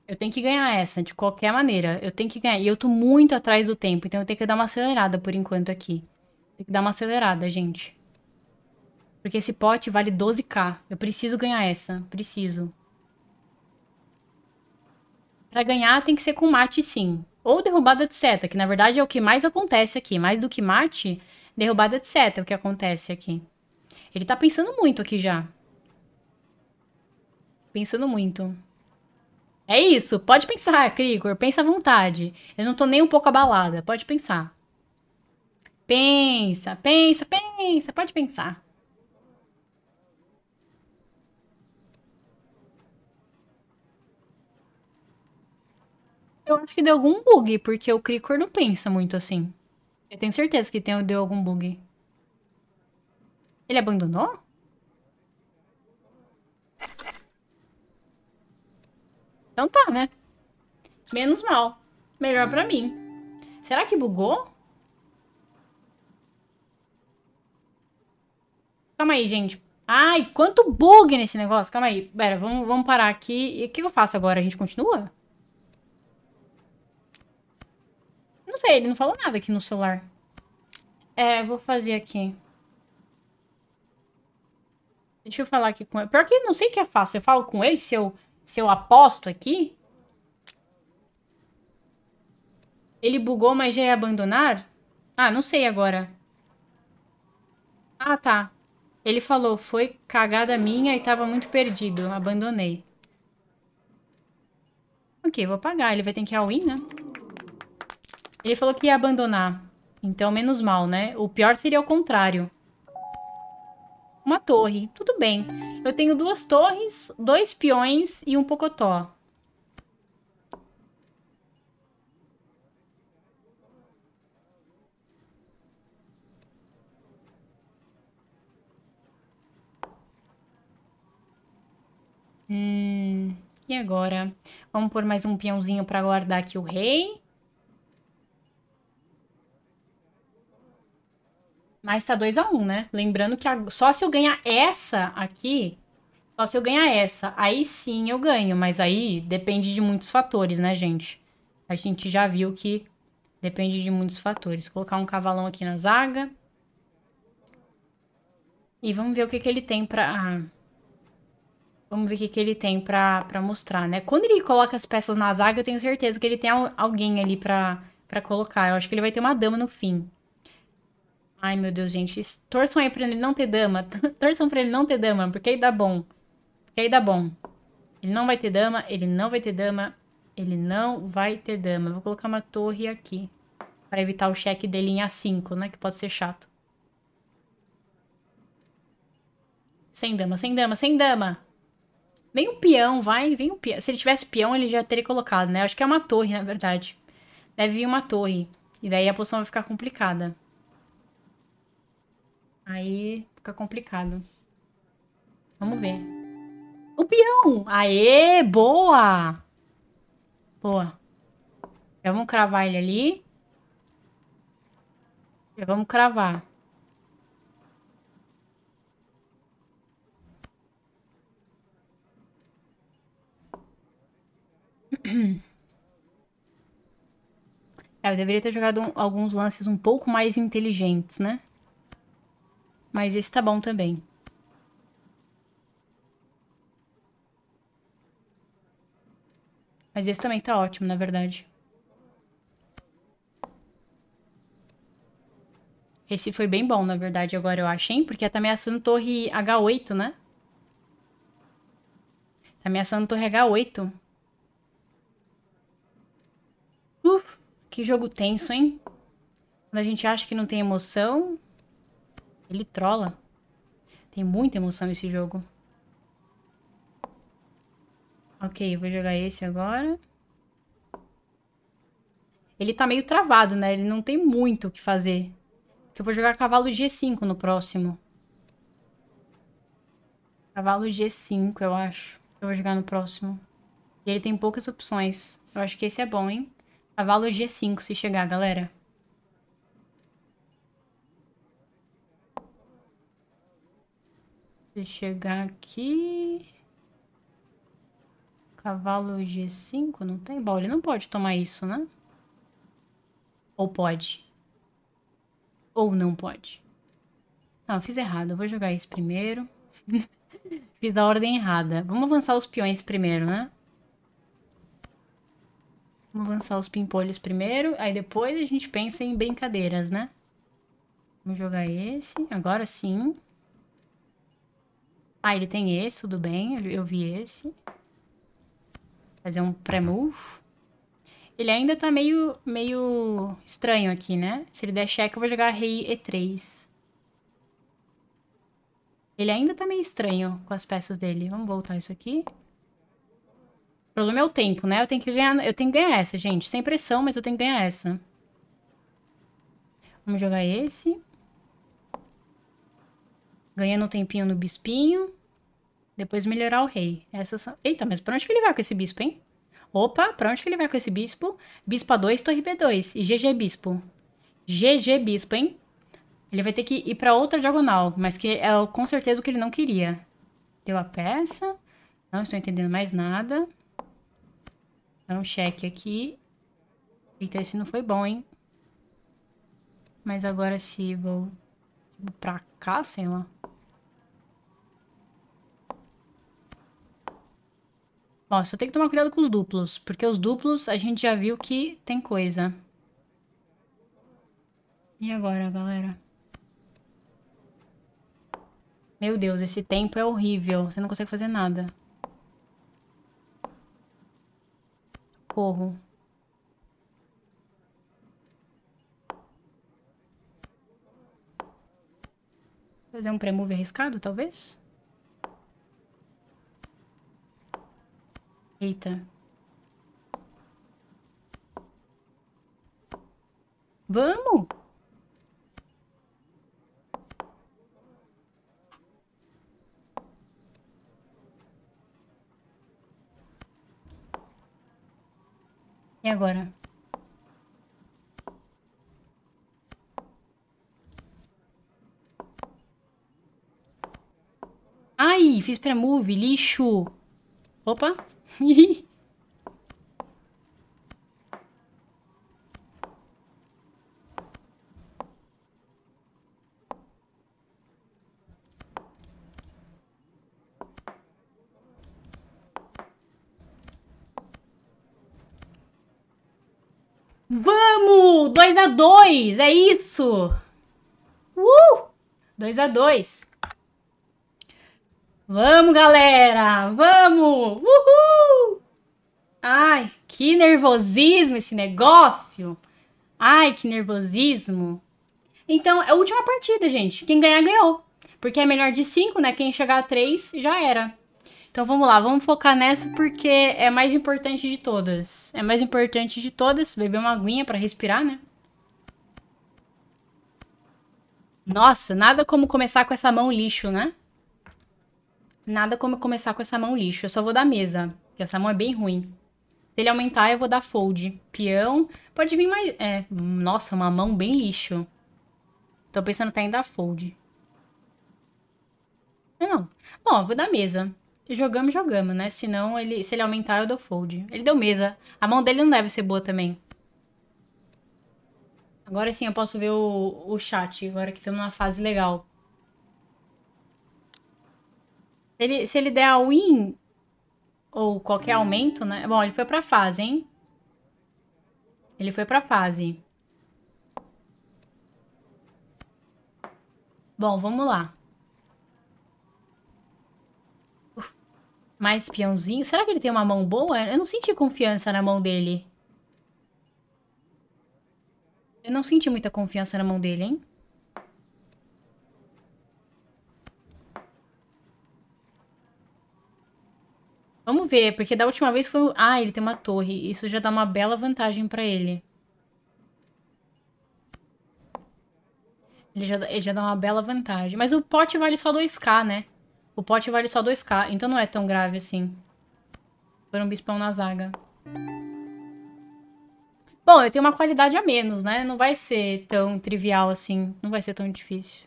Eu tenho que ganhar essa, de qualquer maneira. Eu tenho que ganhar. E eu tô muito atrás do tempo, então eu tenho que dar uma acelerada por enquanto aqui. Tem que dar uma acelerada, gente. Porque esse pote vale 12k. Eu preciso ganhar essa. Preciso. Pra ganhar tem que ser com mate, sim. Ou derrubada de seta, que na verdade é o que mais acontece aqui. Mais do que mate, derrubada de seta é o que acontece aqui. Ele tá pensando muito aqui já. Pensando muito. É isso. Pode pensar, Krigor. Pensa à vontade. Eu não tô nem um pouco abalada. Pode pensar. Pensa, pensa, pensa, pode pensar. Eu acho que deu algum bug, porque o Cricor não pensa muito assim. Eu tenho certeza que tem, deu algum bug. Ele abandonou? Então tá, né? Menos mal. Melhor pra mim. Será que bugou? Calma aí, gente. Ai, quanto bug nesse negócio. Calma aí. Pera, vamos, vamos parar aqui. E o que eu faço agora? A gente continua? Não sei, ele não falou nada aqui no celular. É, vou fazer aqui. Deixa eu falar aqui com ele. Pior que eu não sei o que eu é faço. Eu falo com ele se eu, se eu aposto aqui? Ele bugou, mas já ia abandonar? Ah, não sei agora. Ah, tá. Ele falou, foi cagada minha e tava muito perdido, abandonei. Ok, vou pagar, ele vai ter que all-in, né? Ele falou que ia abandonar, então menos mal, né? O pior seria o contrário. Uma torre, tudo bem. Eu tenho duas torres, dois peões e um pocotó. Hum, e agora? Vamos pôr mais um peãozinho para guardar aqui o rei. Mas tá 2 a 1 um, né? Lembrando que a... só se eu ganhar essa aqui, só se eu ganhar essa, aí sim eu ganho. Mas aí depende de muitos fatores, né, gente? A gente já viu que depende de muitos fatores. colocar um cavalão aqui na zaga. E vamos ver o que, que ele tem pra... Ah. Vamos ver o que, que ele tem pra, pra mostrar, né? Quando ele coloca as peças na zaga, eu tenho certeza que ele tem alguém ali pra, pra colocar. Eu acho que ele vai ter uma dama no fim. Ai, meu Deus, gente. Torçam aí pra ele não ter dama. Torçam pra ele não ter dama, porque aí dá bom. Porque aí dá bom. Ele não vai ter dama, ele não vai ter dama, ele não vai ter dama. Vou colocar uma torre aqui. Pra evitar o cheque dele em A5, né? Que pode ser chato. Sem dama, sem dama, sem dama. Vem um peão, vai, vem um peão. Se ele tivesse peão, ele já teria colocado, né? Acho que é uma torre, na verdade. Deve vir uma torre. E daí a poção vai ficar complicada. Aí fica complicado. Vamos ver. o peão! Aê, boa! Boa. Já vamos cravar ele ali. Já vamos cravar. É, eu deveria ter jogado um, alguns lances um pouco mais inteligentes, né? Mas esse tá bom também. Mas esse também tá ótimo, na verdade. Esse foi bem bom, na verdade, agora eu acho, hein? Porque tá ameaçando torre H8, né? Tá ameaçando torre H8 que jogo tenso, hein? Quando a gente acha que não tem emoção, ele trola. Tem muita emoção esse jogo. Ok, vou jogar esse agora. Ele tá meio travado, né? Ele não tem muito o que fazer. eu vou jogar cavalo G5 no próximo. Cavalo G5, eu acho. Eu vou jogar no próximo. E ele tem poucas opções. Eu acho que esse é bom, hein? Cavalo G5 se chegar, galera. Se chegar aqui. Cavalo G5 não tem? Bom, ele não pode tomar isso, né? Ou pode. Ou não pode. Não, eu fiz errado. Eu vou jogar isso primeiro. fiz a ordem errada. Vamos avançar os peões primeiro, né? Vamos lançar os pimpolhos primeiro, aí depois a gente pensa em brincadeiras, né? Vamos jogar esse, agora sim. Ah, ele tem esse, tudo bem, eu vi esse. Fazer um pré-move. Ele ainda tá meio, meio estranho aqui, né? Se ele der check, eu vou jogar rei e3. Ele ainda tá meio estranho com as peças dele. Vamos voltar isso aqui. O problema é o tempo, né? Eu tenho que ganhar, eu tenho que ganhar essa, gente. Sem pressão, mas eu tenho que ganhar essa. Vamos jogar esse. Ganhando um tempinho no bispinho. Depois melhorar o rei. Essa, Eita, mas pra onde que ele vai com esse bispo, hein? Opa, pra onde que ele vai com esse bispo? Bispo A2, torre B2. E GG bispo. GG bispo, hein? Ele vai ter que ir pra outra diagonal. Mas que é com certeza o que ele não queria. Deu a peça. Não estou entendendo mais nada. Dá um cheque aqui. Eita, esse não foi bom, hein? Mas agora se vou pra cá, sei lá. Ó, só tem que tomar cuidado com os duplos, porque os duplos a gente já viu que tem coisa. E agora, galera? Meu Deus, esse tempo é horrível. Você não consegue fazer nada. Socorro. Fazer um premove move arriscado, talvez? Eita. Vamos! E agora? Ai, fiz pré-move, lixo. Opa. 2 a 2 é isso! Uh! 2 a 2 Vamos, galera! Vamos! Uhul! Ai, que nervosismo esse negócio! Ai, que nervosismo! Então, é a última partida, gente. Quem ganhar, ganhou. Porque é melhor de 5, né? Quem chegar a 3, já era. Então vamos lá, vamos focar nessa porque é mais importante de todas. É mais importante de todas beber uma aguinha para respirar, né? Nossa, nada como começar com essa mão lixo, né? Nada como começar com essa mão lixo. Eu só vou dar mesa, porque essa mão é bem ruim. Se ele aumentar, eu vou dar fold. Peão. Pode vir mais... É, nossa, uma mão bem lixo. Tô pensando até em dar fold. Não. Bom, vou dar mesa. Jogamos, jogamos, né? Senão, ele, se ele aumentar, eu dou fold. Ele deu mesa. A mão dele não deve ser boa também. Agora sim eu posso ver o, o chat, agora que estamos numa fase legal. Ele, se ele der a win, ou qualquer aumento, né? Bom, ele foi pra fase, hein? Ele foi pra fase. Bom, vamos lá. mais peãozinho. Será que ele tem uma mão boa? Eu não senti confiança na mão dele. Eu não senti muita confiança na mão dele, hein? Vamos ver, porque da última vez foi... Ah, ele tem uma torre. Isso já dá uma bela vantagem pra ele. Ele já, ele já dá uma bela vantagem. Mas o pote vale só 2k, né? O pote vale só 2k, então não é tão grave assim. Por um bispão na zaga. Bom, eu tenho uma qualidade a menos, né? Não vai ser tão trivial assim. Não vai ser tão difícil.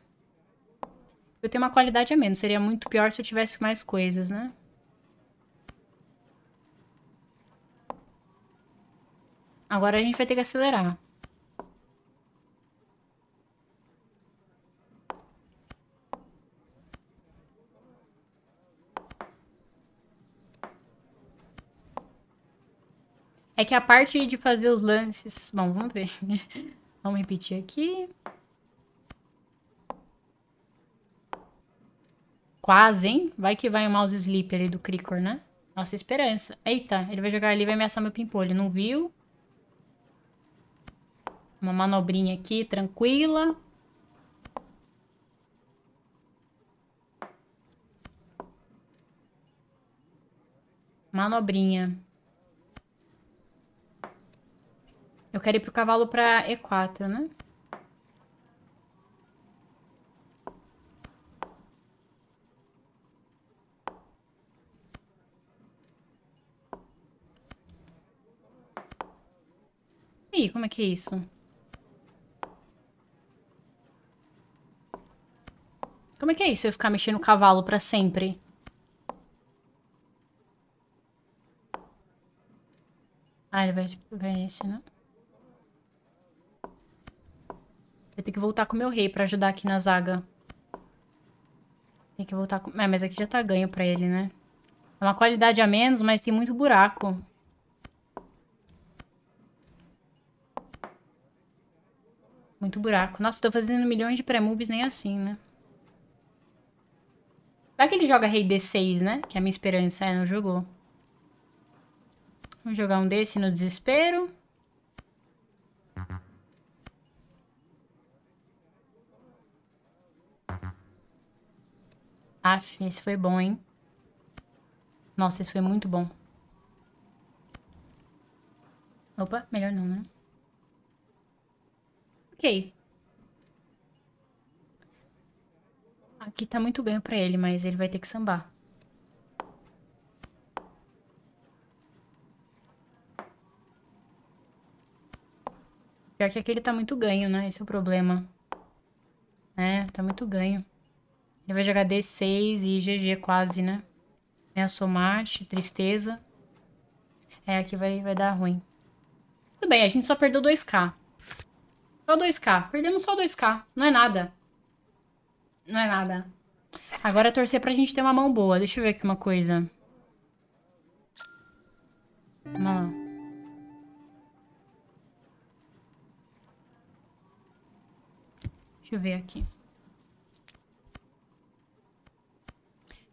Eu tenho uma qualidade a menos. Seria muito pior se eu tivesse mais coisas, né? Agora a gente vai ter que acelerar. É que a parte de fazer os lances... Bom, vamos ver. vamos repetir aqui. Quase, hein? Vai que vai o mouse sleep ali do Cricor, né? Nossa esperança. Eita, ele vai jogar ali e vai ameaçar meu pimpolho. Não viu? Uma manobrinha aqui, tranquila. Manobrinha. Eu quero ir pro cavalo pra E4, né? Ih, como é que é isso? Como é que é isso eu ficar mexendo o cavalo pra sempre? Ah, ele vai, vai esse, né? Eu tenho que voltar com o meu rei pra ajudar aqui na zaga. Tem que voltar com... É, mas aqui já tá ganho pra ele, né? É uma qualidade a menos, mas tem muito buraco. Muito buraco. Nossa, tô fazendo milhões de pré-moves nem assim, né? Vai que ele joga rei D6, né? Que é a minha esperança. É, não jogou. Vamos jogar um desse no desespero. Aff, esse foi bom, hein? Nossa, esse foi muito bom. Opa, melhor não, né? Ok. Aqui tá muito ganho pra ele, mas ele vai ter que sambar. Pior que aqui ele tá muito ganho, né? Esse é o problema. É, tá muito ganho. Ele vai jogar D6 e GG quase, né? É a mate, tristeza. É, aqui vai, vai dar ruim. Tudo bem, a gente só perdeu 2k. Só 2k. Perdemos só 2k. Não é nada. Não é nada. Agora é torcer pra gente ter uma mão boa. Deixa eu ver aqui uma coisa. Vamos lá. Deixa eu ver aqui.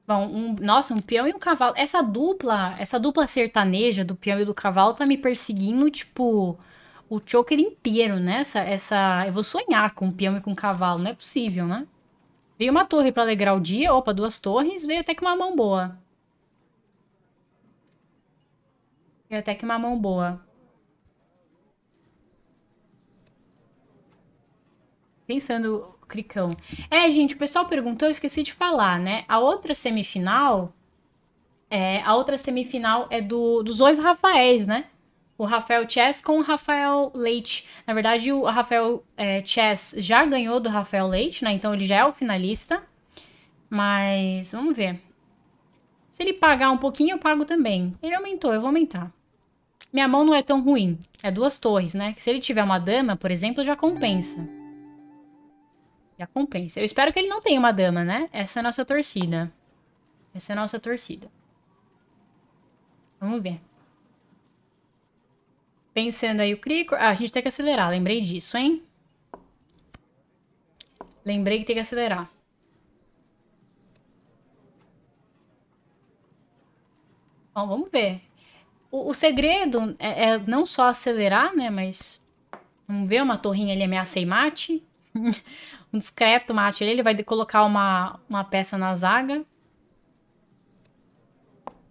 Bom, um, nossa, um peão e um cavalo. Essa dupla, essa dupla sertaneja do peão e do cavalo tá me perseguindo, tipo, o choker inteiro, né? Essa, essa... Eu vou sonhar com um peão e com um cavalo, não é possível, né? Veio uma torre para alegrar o dia. Opa, duas torres. Veio até que uma mão boa. Veio até que uma mão boa. Pensando Cricão. É, gente, o pessoal perguntou, eu esqueci de falar, né? A outra semifinal. É, a outra semifinal é do, dos dois Rafaéis, né? O Rafael Chess com o Rafael Leite. Na verdade, o Rafael é, Chess já ganhou do Rafael Leite, né? Então ele já é o finalista. Mas vamos ver. Se ele pagar um pouquinho, eu pago também. Ele aumentou, eu vou aumentar. Minha mão não é tão ruim. É duas torres, né? Se ele tiver uma dama, por exemplo, já compensa. Já compensa. Eu espero que ele não tenha uma dama, né? Essa é a nossa torcida. Essa é a nossa torcida. Vamos ver. Pensando aí o Cricor... Ah, a gente tem que acelerar. Lembrei disso, hein? Lembrei que tem que acelerar. Bom, vamos ver. O, o segredo é, é, não só acelerar, né? Mas... Vamos ver uma torrinha ali ameaça e mate. um discreto mate ele, ele vai colocar uma, uma peça na zaga.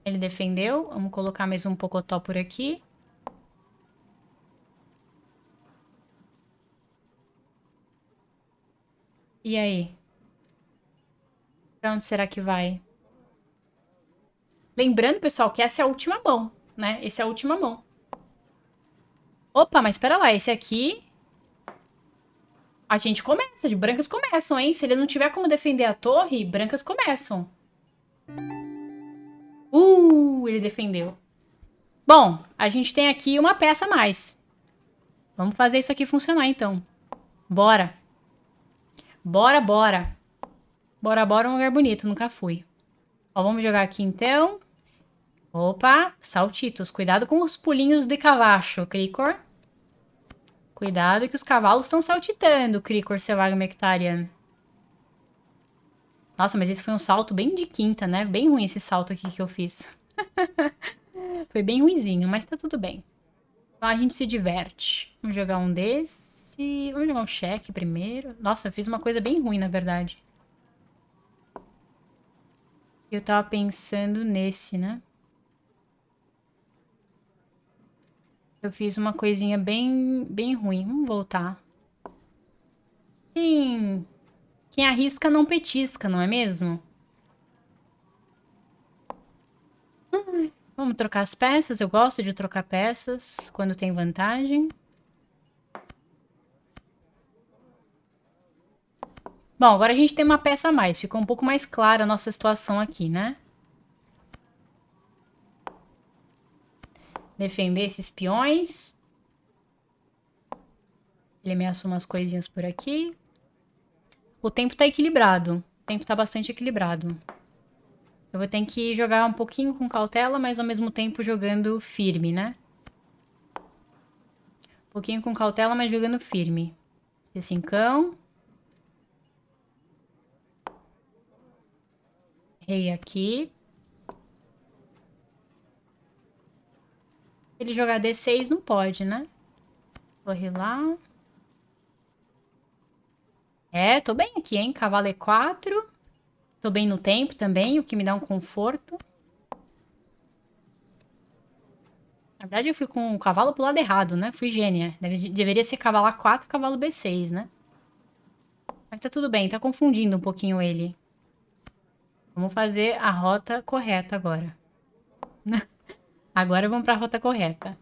Ele defendeu. Vamos colocar mais um Pocotó por aqui. E aí? Pra onde será que vai? Lembrando, pessoal, que essa é a última mão, né? Essa é a última mão. Opa, mas espera lá. Esse aqui a gente começa, de brancas começam, hein? Se ele não tiver como defender a torre, brancas começam. Uh, ele defendeu. Bom, a gente tem aqui uma peça a mais. Vamos fazer isso aqui funcionar, então. Bora. Bora, bora. Bora, bora é um lugar bonito, nunca fui. Ó, vamos jogar aqui, então. Opa, saltitos. Cuidado com os pulinhos de cavacho, Cricor. Cuidado que os cavalos estão saltitando, Cricor Selvagem Mectarian. Nossa, mas esse foi um salto bem de quinta, né? Bem ruim esse salto aqui que eu fiz. foi bem ruizinho, mas tá tudo bem. Então a gente se diverte. Vamos jogar um desse. Vamos jogar um cheque primeiro. Nossa, eu fiz uma coisa bem ruim, na verdade. Eu tava pensando nesse, né? Eu fiz uma coisinha bem, bem ruim. Vamos voltar. Sim. Quem arrisca não petisca, não é mesmo? vamos trocar as peças. Eu gosto de trocar peças quando tem vantagem. Bom, agora a gente tem uma peça a mais. Ficou um pouco mais clara a nossa situação aqui, né? defender esses peões. Ele me assuma umas coisinhas por aqui. O tempo tá equilibrado. O tempo tá bastante equilibrado. Eu vou ter que jogar um pouquinho com cautela, mas ao mesmo tempo jogando firme, né? Um pouquinho com cautela, mas jogando firme. Esse cincão. Rei aqui. ele jogar D6 não pode, né? Torre lá. É, tô bem aqui, hein? Cavalo E4. Tô bem no tempo também, o que me dá um conforto. Na verdade, eu fui com o cavalo pro lado errado, né? Fui gênia. Deve, deveria ser cavalo A4, cavalo B6, né? Mas tá tudo bem, tá confundindo um pouquinho ele. Vamos fazer a rota correta agora. Agora vamos para a rota correta.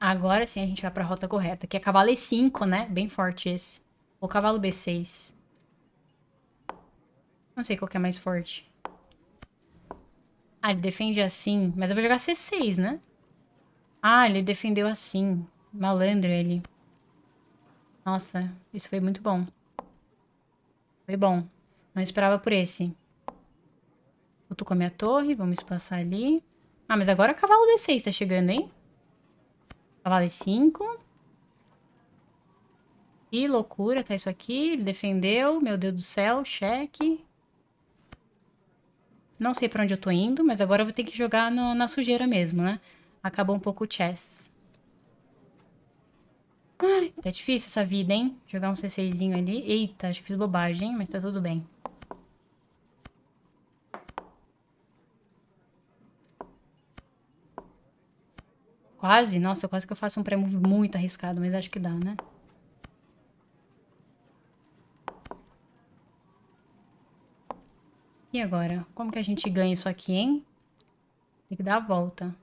Agora sim a gente vai pra rota correta, que é cavalo E5, né? Bem forte esse. Ou cavalo B6. Não sei qual que é mais forte. Ah, ele defende assim. Mas eu vou jogar C6, né? Ah, ele defendeu assim. Malandro ele. Nossa, isso foi muito bom. Foi bom. Não esperava por esse. com a minha torre, vamos passar ali. Ah, mas agora cavalo D6 tá chegando, hein? Cavalo D5. Que loucura, tá isso aqui. Ele defendeu, meu Deus do céu, cheque. Não sei pra onde eu tô indo, mas agora eu vou ter que jogar no, na sujeira mesmo, né? Acabou um pouco o chess. Ai, tá difícil essa vida, hein? Jogar um C6zinho ali. Eita, acho que fiz bobagem, mas tá tudo bem. Quase, nossa, quase que eu faço um pré-move muito arriscado, mas acho que dá, né? E agora? Como que a gente ganha isso aqui, hein? Tem que dar a volta.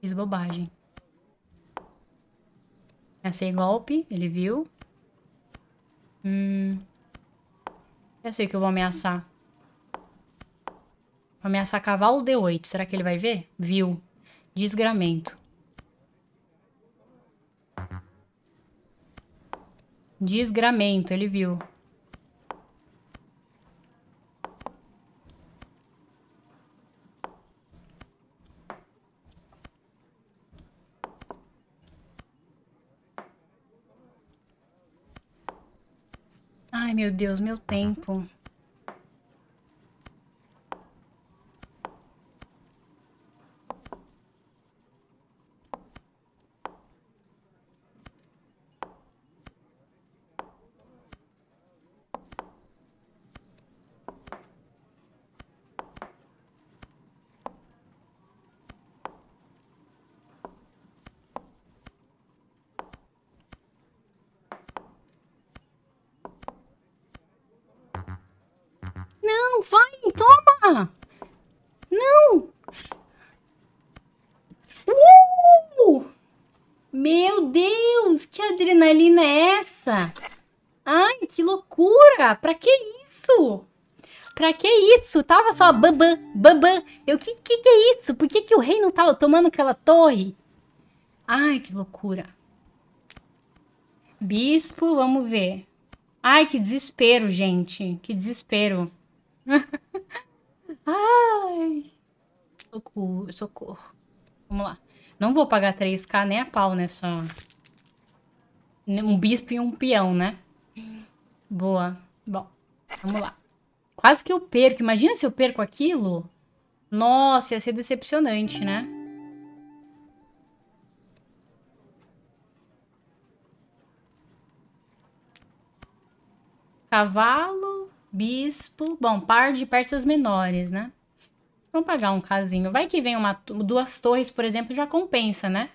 Fiz bobagem. Lancei golpe, ele viu. Hum. Eu sei que eu vou ameaçar. Ameaçar cavalo D8. Será que ele vai ver? Viu. Desgramento. Desgramento, ele viu. Ai, meu Deus, meu tempo. isso? Tava só bambam, bambam. Eu, que, que que é isso? Por que que o rei não tava tá tomando aquela torre? Ai, que loucura. Bispo, vamos ver. Ai, que desespero, gente. Que desespero. Ai. Socorro, socorro. Vamos lá. Não vou pagar 3k nem a pau nessa... Um bispo e um peão, né? Boa. Bom, vamos lá. Quase que eu perco. Imagina se eu perco aquilo. Nossa, ia ser decepcionante, né? Cavalo, bispo... Bom, par de peças menores, né? Vamos pagar um casinho. Vai que vem uma, duas torres, por exemplo, já compensa, né?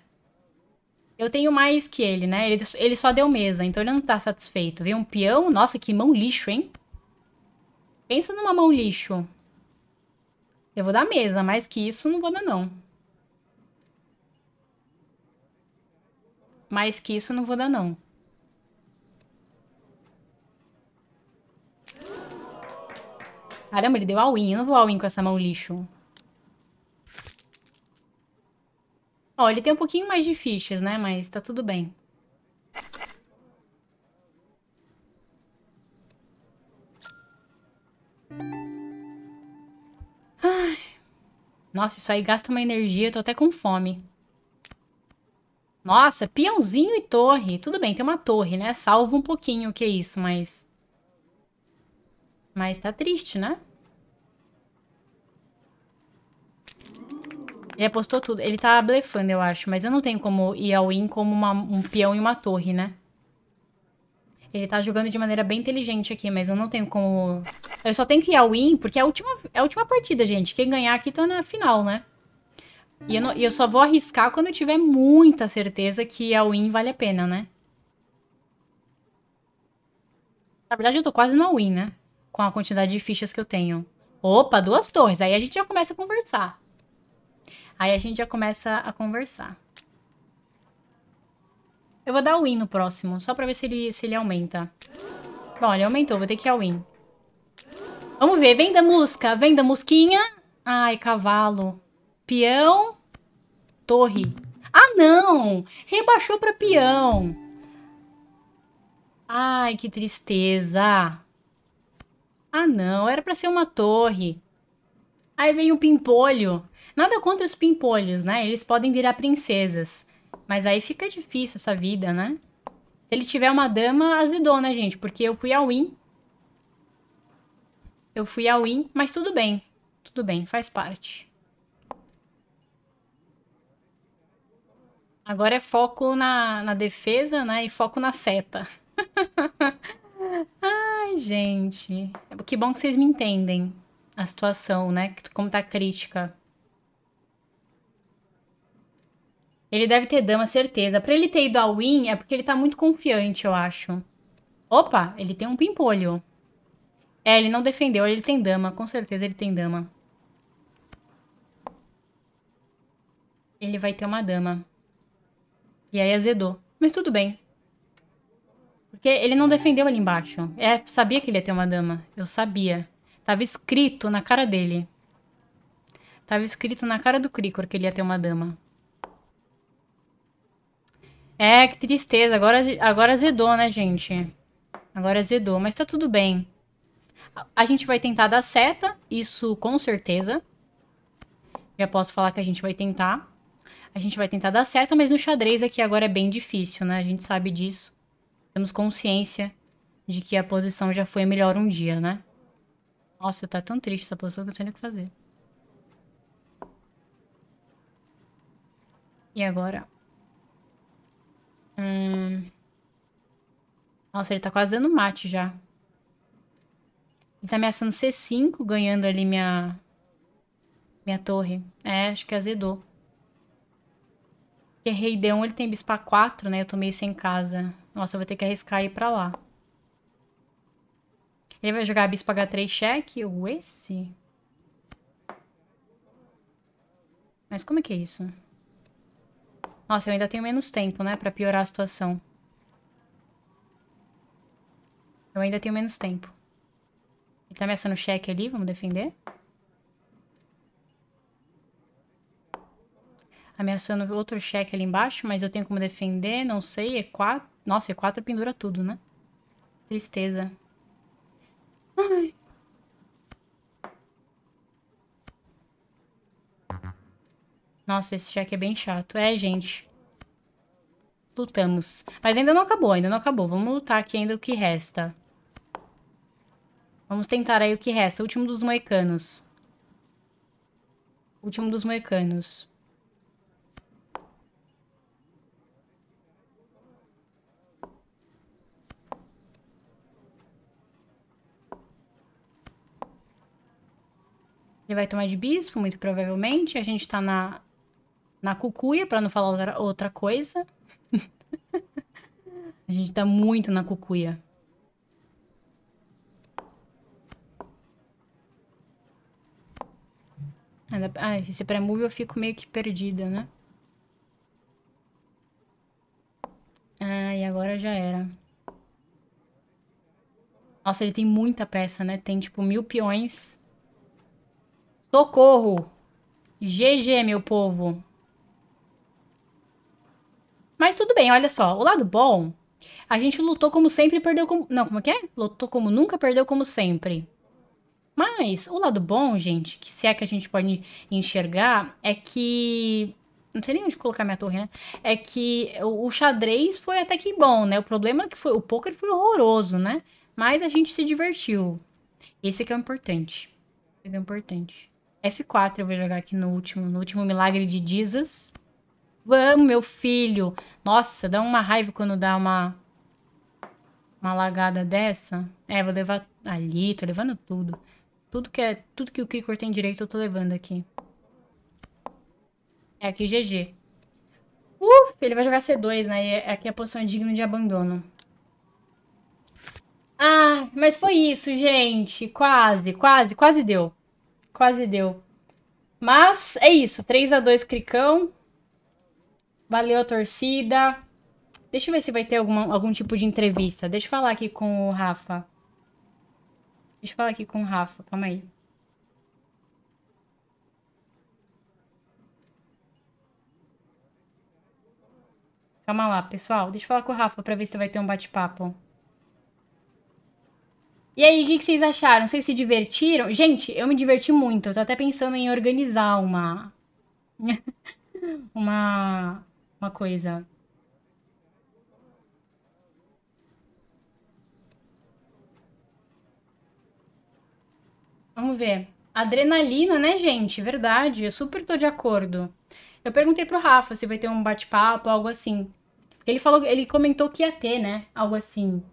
Eu tenho mais que ele, né? Ele, ele só deu mesa, então ele não tá satisfeito. Vem um peão. Nossa, que mão lixo, hein? Pensa numa mão lixo. Eu vou dar mesa, mais que isso não vou dar não. Mais que isso não vou dar não. Caramba, ele deu all-in. Eu não vou all-in com essa mão lixo. Ó, ele tem um pouquinho mais de fichas, né? Mas tá tudo bem. Nossa, isso aí gasta uma energia, eu tô até com fome. Nossa, peãozinho e torre. Tudo bem, tem uma torre, né? Salva um pouquinho o que é isso, mas... Mas tá triste, né? Ele apostou tudo. Ele tá blefando, eu acho. Mas eu não tenho como ir ao in como uma, um peão e uma torre, né? Ele tá jogando de maneira bem inteligente aqui, mas eu não tenho como... Eu só tenho que ir ao win, porque é a última, é a última partida, gente. Quem ganhar aqui tá na final, né? E eu, não, eu só vou arriscar quando eu tiver muita certeza que a win vale a pena, né? Na verdade, eu tô quase no win, né? Com a quantidade de fichas que eu tenho. Opa, duas torres. Aí a gente já começa a conversar. Aí a gente já começa a conversar. Eu vou dar o win no próximo, só pra ver se ele, se ele aumenta. Bom, ele aumentou, vou ter que ir ao win. Vamos ver, vem da musca, vem da musquinha. Ai, cavalo. Peão. Torre. Ah, não! Rebaixou pra peão. Ai, que tristeza. Ah, não, era pra ser uma torre. Aí vem o pimpolho. Nada contra os pimpolhos, né? Eles podem virar princesas. Mas aí fica difícil essa vida, né? Se ele tiver uma dama, azedou, né, gente? Porque eu fui a win. Eu fui a win, mas tudo bem. Tudo bem, faz parte. Agora é foco na, na defesa, né? E foco na seta. Ai, gente. Que bom que vocês me entendem a situação, né? Como tá crítica. Ele deve ter dama, certeza. Pra ele ter ido ao win, é porque ele tá muito confiante, eu acho. Opa, ele tem um pimpolho. É, ele não defendeu, ele tem dama. Com certeza ele tem dama. Ele vai ter uma dama. E aí azedou. Mas tudo bem. Porque ele não defendeu ali embaixo. É, sabia que ele ia ter uma dama. Eu sabia. Tava escrito na cara dele. Tava escrito na cara do Cricor que ele ia ter uma dama. É, que tristeza. Agora, agora azedou, né, gente? Agora azedou, mas tá tudo bem. A gente vai tentar dar seta, isso com certeza. Já posso falar que a gente vai tentar. A gente vai tentar dar seta, mas no xadrez aqui agora é bem difícil, né? A gente sabe disso. Temos consciência de que a posição já foi melhor um dia, né? Nossa, tá tão triste essa posição que eu não sei nem o que fazer. E agora? Hum... Nossa, ele tá quase dando mate já. Ele tá ameaçando C5, ganhando ali minha... Minha torre. É, acho que azedou. Porque rei D1 ele tem bispa 4, né? Eu tô meio sem casa. Nossa, eu vou ter que arriscar ir pra lá. Ele vai jogar bispa H3 cheque ou esse? Mas como é que é isso? Nossa, eu ainda tenho menos tempo, né? Pra piorar a situação. Eu ainda tenho menos tempo. Ele tá ameaçando o cheque ali, vamos defender. Ameaçando tá outro cheque ali embaixo, mas eu tenho como defender, não sei, E4... Nossa, E4 pendura tudo, né? Tristeza. Ai, Nossa, esse cheque é bem chato. É, gente. Lutamos. Mas ainda não acabou, ainda não acabou. Vamos lutar aqui ainda o que resta. Vamos tentar aí o que resta. O último dos moicanos. O último dos moicanos. Ele vai tomar de bispo, muito provavelmente. A gente tá na na cucuia, para não falar outra coisa. a gente tá muito na cucuia. Ah, esse pré-move eu fico meio que perdida, né? Ah, e agora já era. Nossa, ele tem muita peça, né? Tem, tipo, mil peões. Socorro! GG, meu povo! Mas tudo bem, olha só. O lado bom, a gente lutou como sempre e perdeu como. Não, como é que é? Lutou como nunca, perdeu como sempre. Mas o lado bom, gente, que se é que a gente pode enxergar, é que. Não sei nem onde colocar minha torre, né? É que o xadrez foi até que bom, né? O problema é que foi. O poker foi horroroso, né? Mas a gente se divertiu. Esse aqui é o importante. Esse aqui é o importante. F4 eu vou jogar aqui no último, no último milagre de Jesus. Vamos, meu filho. Nossa, dá uma raiva quando dá uma... Uma lagada dessa. É, vou levar ali, tô levando tudo. Tudo que, é, tudo que o Cricor tem direito eu tô levando aqui. É aqui, GG. Uf, uh, ele vai jogar C2, né? E é, aqui é a posição é digna de abandono. Ah, mas foi isso, gente. Quase, quase, quase deu. Quase deu. Mas é isso. 3 a 2 Cricão. Valeu, torcida. Deixa eu ver se vai ter alguma, algum tipo de entrevista. Deixa eu falar aqui com o Rafa. Deixa eu falar aqui com o Rafa, calma aí. Calma lá, pessoal. Deixa eu falar com o Rafa pra ver se vai ter um bate-papo. E aí, o que, que, vocês acharam? Vocês se divertiram? Gente, eu me diverti muito. Eu tô até pensando em organizar uma. uma uma coisa. Vamos ver. Adrenalina, né, gente? Verdade, eu super tô de acordo. Eu perguntei pro Rafa se vai ter um bate-papo, algo assim. Ele falou, ele comentou que ia ter, né? Algo assim.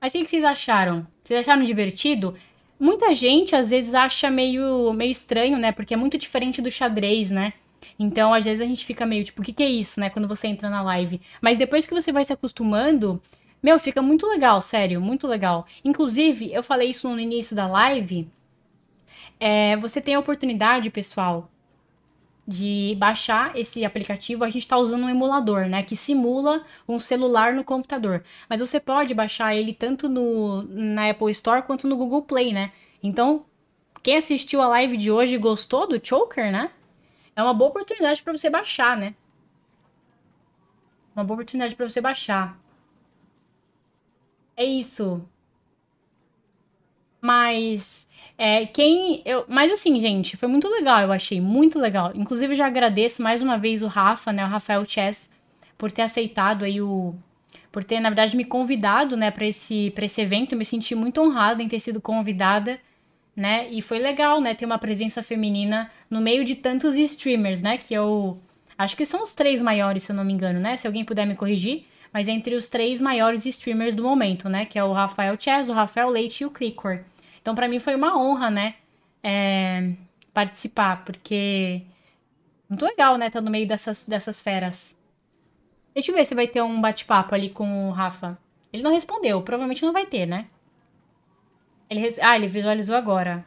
Mas o que vocês acharam? Vocês acharam divertido? Muita gente às vezes acha meio, meio estranho, né? Porque é muito diferente do xadrez, né? Então, às vezes a gente fica meio tipo, o que, que é isso, né? Quando você entra na live. Mas depois que você vai se acostumando, meu, fica muito legal, sério, muito legal. Inclusive, eu falei isso no início da live. É, você tem a oportunidade, pessoal, de baixar esse aplicativo. A gente está usando um emulador, né? Que simula um celular no computador. Mas você pode baixar ele tanto no, na Apple Store quanto no Google Play, né? Então, quem assistiu a live de hoje gostou do Choker, né? é uma boa oportunidade para você baixar, né? Uma boa oportunidade para você baixar. É isso. Mas é, quem eu, mas assim, gente, foi muito legal, eu achei muito legal. Inclusive já agradeço mais uma vez o Rafa, né, o Rafael Chess por ter aceitado aí o por ter, na verdade, me convidado, né, para esse para esse evento. Eu me senti muito honrada em ter sido convidada né? E foi legal, né? Ter uma presença feminina no meio de tantos streamers, né? Que eu acho que são os três maiores, se eu não me engano, né? Se alguém puder me corrigir, mas é entre os três maiores streamers do momento, né? Que é o Rafael Chess, o Rafael Leite e o Cricor. Então, para mim foi uma honra, né? É... participar, porque muito legal, né? Estar tá no meio dessas, dessas feras. Deixa eu ver se vai ter um bate-papo ali com o Rafa. Ele não respondeu, provavelmente não vai ter, né? Ele res... Ah, ele visualizou agora.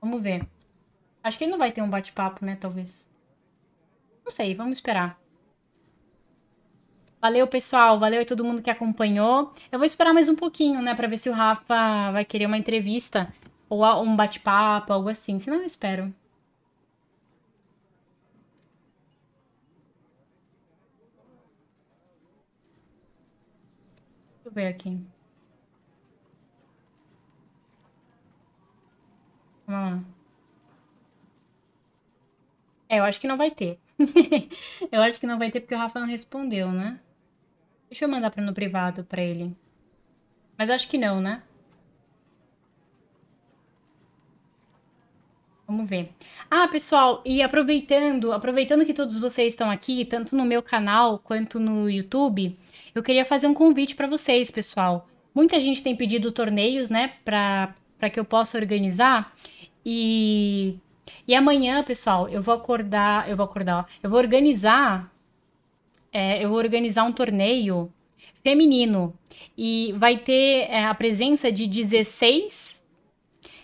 Vamos ver. Acho que ele não vai ter um bate-papo, né? Talvez. Não sei, vamos esperar. Valeu, pessoal. Valeu a todo mundo que acompanhou. Eu vou esperar mais um pouquinho, né? Pra ver se o Rafa vai querer uma entrevista ou um bate-papo, algo assim. Senão eu espero. Deixa eu ver aqui. Hum. É, eu acho que não vai ter. eu acho que não vai ter porque o Rafa não respondeu, né? Deixa eu mandar pra, no privado pra ele. Mas eu acho que não, né? Vamos ver. Ah, pessoal, e aproveitando, aproveitando que todos vocês estão aqui, tanto no meu canal quanto no YouTube, eu queria fazer um convite para vocês, pessoal. Muita gente tem pedido torneios, né, para que eu possa organizar. E e amanhã, pessoal, eu vou acordar, eu vou acordar, ó, eu vou organizar, é, eu vou organizar um torneio feminino e vai ter é, a presença de 16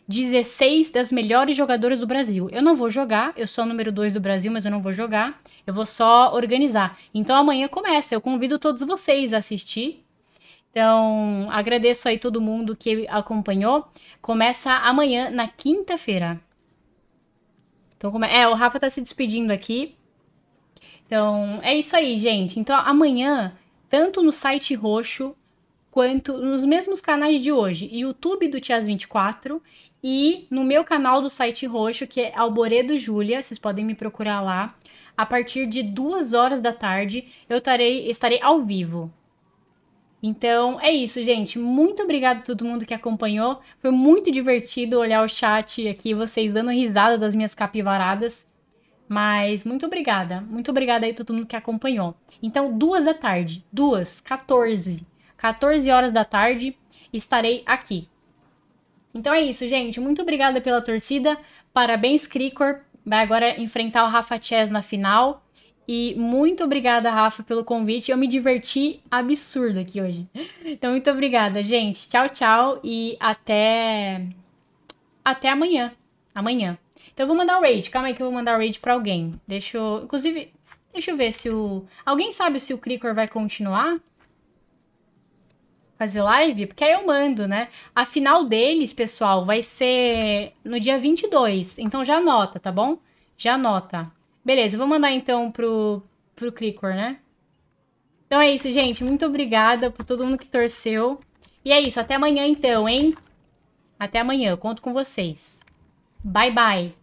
16 das melhores jogadoras do Brasil. Eu não vou jogar, eu sou o número 2 do Brasil, mas eu não vou jogar. Eu vou só organizar. Então amanhã começa. Eu convido todos vocês a assistir então, agradeço aí todo mundo que acompanhou. Começa amanhã, na quinta-feira. Então, é? é, o Rafa tá se despedindo aqui. Então, é isso aí, gente. Então, amanhã, tanto no site roxo, quanto nos mesmos canais de hoje, YouTube do Tias24 e no meu canal do site roxo, que é Alboredo Júlia, vocês podem me procurar lá. A partir de duas horas da tarde, eu tarei, estarei ao vivo, então é isso, gente. Muito obrigado a todo mundo que acompanhou. Foi muito divertido olhar o chat aqui, vocês dando risada das minhas capivaradas. Mas muito obrigada. Muito obrigada aí a todo mundo que acompanhou. Então, duas da tarde, duas, 14. 14 horas da tarde, estarei aqui. Então é isso, gente. Muito obrigada pela torcida. Parabéns, Cricor. Vai agora enfrentar o Rafa Chess na final. E muito obrigada, Rafa, pelo convite. Eu me diverti absurdo aqui hoje. Então, muito obrigada, gente. Tchau, tchau e até até amanhã. Amanhã. Então, eu vou mandar o raid. Calma aí que eu vou mandar o raid para alguém. Deixa eu, inclusive, deixa eu ver se o alguém sabe se o Cricor vai continuar fazer live, porque aí eu mando, né? A final deles, pessoal, vai ser no dia 22. Então já anota, tá bom? Já anota. Beleza, vou mandar então pro, pro Cricor, né? Então é isso, gente. Muito obrigada por todo mundo que torceu. E é isso, até amanhã então, hein? Até amanhã, eu conto com vocês. Bye, bye.